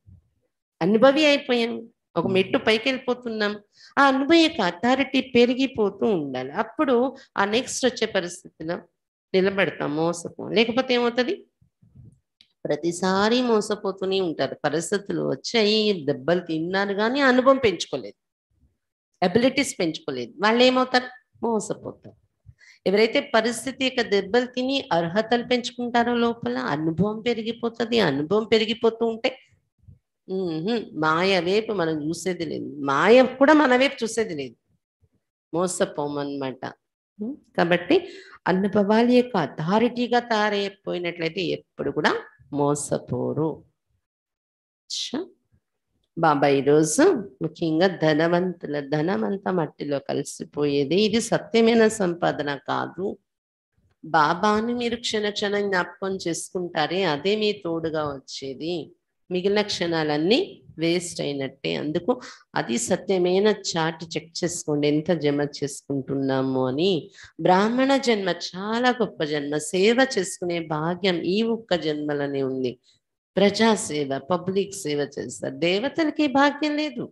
అనుభవి అయిపోయాం ఒక మెట్టు పైకి వెళ్ళిపోతున్నాం ఆ అనుభవ యొక్క అథారిటీ పెరిగిపోతూ ఉండాలి అప్పుడు ఆ నెక్స్ట్ వచ్చే పరిస్థితిలో నిలబడతాం మోసపో లేకపోతే ఏమవుతుంది ప్రతిసారి మోసపోతూనే ఉంటారు పరిస్థితులు వచ్చాయి దెబ్బలు తిన్నారు కానీ అనుభవం పెంచుకోలేదు అబిలిటీస్ పెంచుకోలేదు వాళ్ళు ఏమవుతారు మోసపోతారు ఎవరైతే పరిస్థితి యొక్క దెబ్బలు తిని అర్హతలు పెంచుకుంటారో లోపల అనుభవం పెరిగిపోతుంది అనుభవం పెరిగిపోతూ ఉంటే మాయ వైపు మనం చూసేది లేదు మాయ కూడా మన వైపు చూసేది లేదు మోసపోమన్నమాట కాబట్టి అనుభవాలు యొక్క అథారిటీగా తయారైపోయినట్లయితే ఎప్పుడు కూడా మోసపోరు బాబా ఈరోజు ముఖ్యంగా ధనవంతుల ధనమంతా మట్టిలో కలిసిపోయేది ఇది సత్యమైన సంపాదన కాదు బాబాని మీరు క్షణ క్షణం జ్ఞాపకం చేసుకుంటారే అదే మీ తోడుగా వచ్చేది మిగిలిన క్షణాలన్నీ వేస్ట్ అయినట్టే అందుకు అది సత్యమైన చాటు చెక్ చేసుకోండి ఎంత జమ చేసుకుంటున్నాము అని బ్రాహ్మణ జన్మ చాలా గొప్ప జన్మ సేవ చేసుకునే భాగ్యం ఈ ఒక్క జన్మలనే ఉంది ప్రజా సేవ పబ్లిక్ సేవ చేస్తారు దేవతలకి భాగ్యం లేదు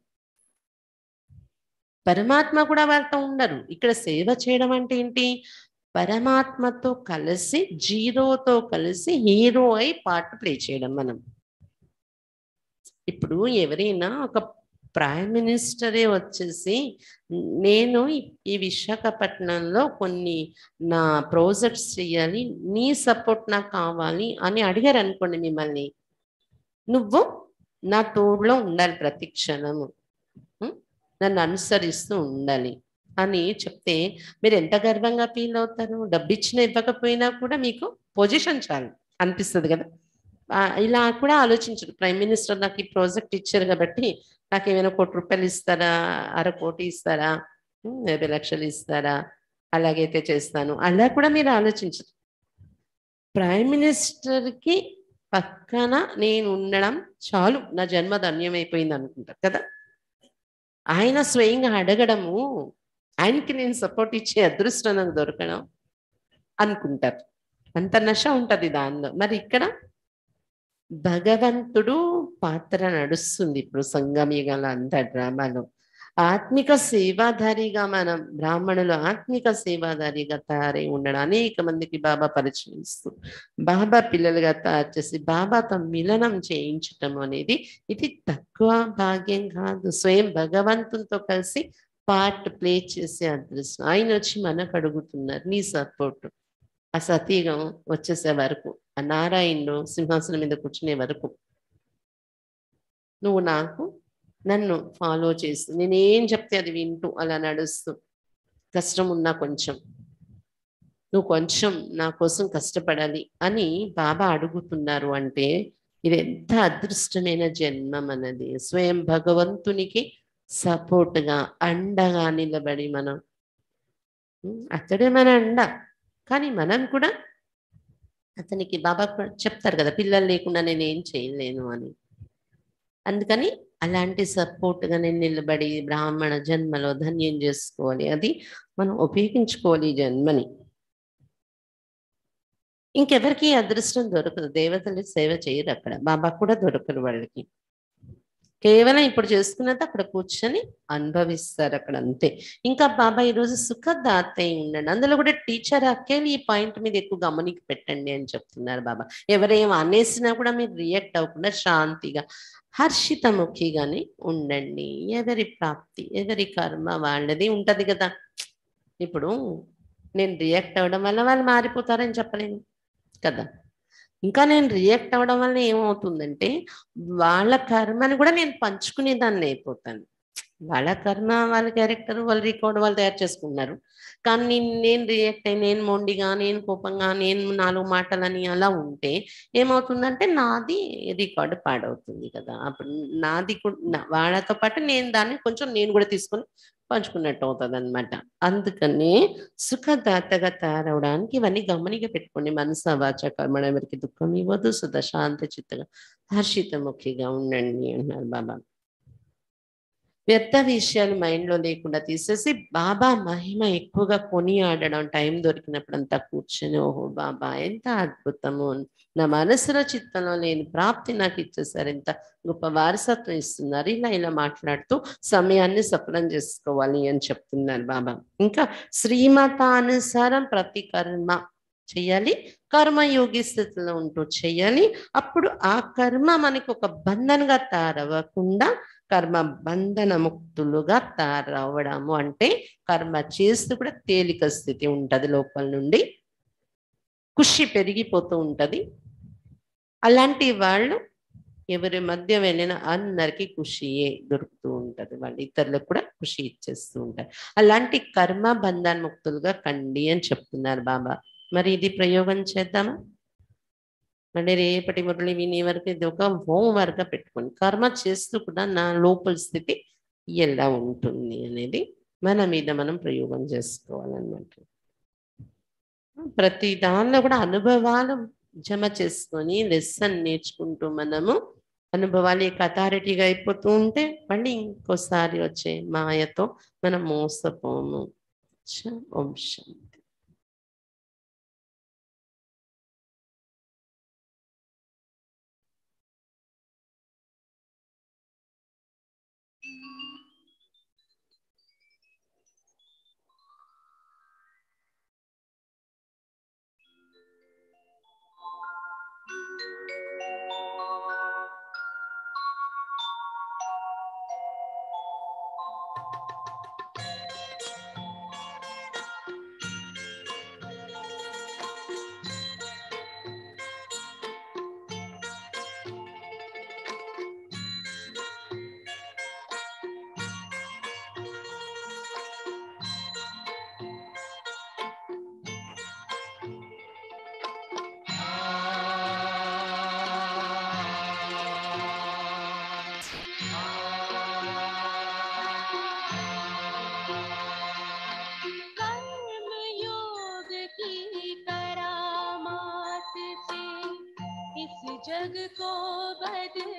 పరమాత్మ కూడా వాళ్ళతో ఉండరు ఇక్కడ సేవ చేయడం అంటే ఏంటి పరమాత్మతో కలిసి జీరోతో కలిసి హీరో అయి పాట ప్లే చేయడం మనం ఇప్పుడు ఎవరైనా ఒక ప్రైమ్ మినిస్టరే వచ్చేసి నేను ఈ విశాఖపట్నంలో కొన్ని నా ప్రాజెక్ట్స్ చేయాలి నీ సపోర్ట్ నాకు కావాలి అని అడిగారు అనుకోండి మిమ్మల్ని నువ్వు నా తోడులో ఉండాలి ప్రతి క్షణము నన్ను అనుసరిస్తూ ఉండాలి అని చెప్తే మీరు ఎంత గర్వంగా ఫీల్ అవుతారు ఇచ్చిన ఇవ్వకపోయినా కూడా మీకు పొజిషన్ చాలు అనిపిస్తుంది కదా ఇలా కూడా ఆలోచించరు ప్రైమ్ మినిస్టర్ నాకు ఈ ప్రాజెక్ట్ ఇచ్చారు కాబట్టి నాకు ఏమైనా కోటి రూపాయలు ఇస్తారా అర కోటి ఇస్తారా యాభై లక్షలు ఇస్తారా అలాగైతే చేస్తాను అలా కూడా మీరు ఆలోచించరు ప్రైమ్ మినిస్టర్కి పక్కన నేను ఉండడం చాలు నా జన్మ ధన్యమైపోయింది అనుకుంటారు కదా ఆయన స్వయంగా అడగడము ఆయనకి నేను సపోర్ట్ ఇచ్చే అదృష్టం నాకు దొరకడం అనుకుంటారు అంత నష ఉంటుంది దానిలో మరి ఇక్కడ భగవంతుడు పాత్ర నడుస్తుంది ఇప్పుడు సంగమిగల అంత డ్రామాలో ఆత్మిక సేవాధారిగా మనం బ్రాహ్మణులు ఆత్మిక సేవాధారిగా తయారై ఉండడం అనేక మందికి బాబా పరిచయం ఇస్తూ బాబా పిల్లలుగా తయారు చేసి బాబాతో మిలనం చేయించటం అనేది ఇది తక్కువ భాగ్యం కాదు స్వయం భగవంతునితో కలిసి పార్ట్ ప్లే చేసే అదృష్టం ఆయన వచ్చి మనకు అడుగుతున్నారు నీ సపోర్ట్ ఆ సతీగం వచ్చేసే వరకు ఆ నారాయణుడు సింహాసనం మీద కూర్చునే వరకు నువ్వు నాకు నన్ను ఫాలో చేస్తూ నేనేం చెప్తే అది వింటూ అలా నడుస్తూ కష్టం ఉన్నా కొంచెం నువ్వు కొంచెం నా కోసం కష్టపడాలి అని బాబా అడుగుతున్నారు అంటే ఇది ఎంత అదృష్టమైన జన్మం అన్నది స్వయం భగవంతునికి సపోర్ట్గా అండగా నిలబడి మనం అతడే మన అండ కానీ మనం కూడా అతనికి బాబా చెప్తారు కదా పిల్లలు లేకుండా నేను ఏం చేయలేను అని అందుకని అలాంటి సపోర్ట్గా నేను నిలబడి బ్రాహ్మణ జన్మలో ధన్యం చేసుకోవాలి అది మనం ఉపయోగించుకోవాలి జన్మని ఇంకెవరికి అదృష్టం దొరకదు దేవతలు సేవ చేయరు అక్కడ బాబా కూడా దొరకరు వాళ్ళకి కేవలం ఇప్పుడు చేసుకున్నది అక్కడ కూర్చొని అనుభవిస్తారు అక్కడ అంతే ఇంకా బాబా ఈరోజు సుఖదాతై ఉండండి అందులో కూడా టీచర్ అక్కే ఈ పాయింట్ మీద ఎక్కువ గమనికి పెట్టండి అని చెప్తున్నారు బాబా ఎవరేం అనేసినా కూడా మీరు రియాక్ట్ అవ్వకుండా శాంతిగా హర్షితముఖిగానే ఉండండి ఎవరి ప్రాప్తి ఎవరి కర్మ వాళ్ళది ఉంటది కదా ఇప్పుడు నేను రియాక్ట్ అవ్వడం వల్ల వాళ్ళు మారిపోతారని చెప్పలేను కదా ఇంకా నేను రియాక్ట్ అవ్వడం వల్ల ఏమవుతుందంటే వాళ్ళ కర్మని కూడా నేను పంచుకునేదాన్ని అయిపోతాను వాళ్ళ కర్మ వాళ్ళ క్యారెక్టర్ వాళ్ళ రికార్డ్ వాళ్ళు తయారు చేసుకున్నారు కానీ నేను రియాక్ట్ అయ్యి నేను మొండిగా నేను కోపంగా నేను నాలుగు మాటలని అలా ఉంటే ఏమవుతుందంటే నాది రికార్డ్ పాడవుతుంది కదా అప్పుడు నాది వాళ్ళతో పాటు నేను దాన్ని కొంచెం నేను కూడా తీసుకొని పంచుకున్నట్టు అవుతుంది అనమాట అందుకని సుఖదాతగా తయారవడానికి ఇవన్నీ గమనిక పెట్టుకోండి మనసు వాచ కర్మణ ఎవరికి దుఃఖం ఇవ్వదు సుధ శాంత చిత్తగా హర్షితముఖిగా ఉండండి అన్నారు బాబా వ్యర్థ విషయాలు మైండ్లో లేకుండా తీసేసి బాబా మహిమ ఎక్కువగా కొనియాడడం టైం దొరికినప్పుడు అంతా కూర్చొని ఓహో బాబా ఎంత అద్భుతము నా మనసులో చిత్తంలో లేని ప్రాప్తి నాకు ఇచ్చేసారు ఎంత గొప్ప వారసత్వం ఇస్తున్నారు ఇలా ఇలా మాట్లాడుతూ సమయాన్ని సఫలం చేసుకోవాలి అని చెప్తున్నారు బాబా ఇంకా శ్రీమత అనుసారం ప్రతి కర్మ చేయాలి కర్మయోగి స్థితిలో ఉంటూ చేయాలి అప్పుడు ఆ కర్మ మనకు ఒక బంధనగా తయారవ్వకుండా కర్మ బంధన ముక్తులుగా తయారవడము అంటే కర్మ చేస్తూ కూడా తేలిక స్థితి ఉంటుంది లోపల నుండి కుషి పెరిగిపోతూ ఉంటుంది అలాంటి వాళ్ళు ఎవరి మధ్య వెళ్ళిన అందరికి ఖుషియే దొరుకుతూ ఉంటుంది వాళ్ళు ఇతరులకు కూడా ఖుషి ఇచ్చేస్తూ ఉంటారు అలాంటి కర్మ బంధన ముక్తులుగా కండి అని చెప్తున్నారు బాబా మరి ఇది ప్రయోగం చేద్దామా మళ్ళీ రేపటి మురళి వినే వరకు ఇది ఒక హోంవర్క్గా పెట్టుకోండి కర్మ చేస్తూ కూడా నా లోపల స్థితి ఎలా ఉంటుంది అనేది మన మీద మనం ప్రయోగం చేసుకోవాలన్నమాట ప్రతి దానిలో కూడా అనుభవాలు జమ చేసుకొని లెసన్ నేర్చుకుంటూ మనము అనుభవాలు అథారిటీగా అయిపోతూ ఉంటే మళ్ళీ ఇంకోసారి వచ్చే మాయతో మనం మోసపోము ఓం శాంతి को बद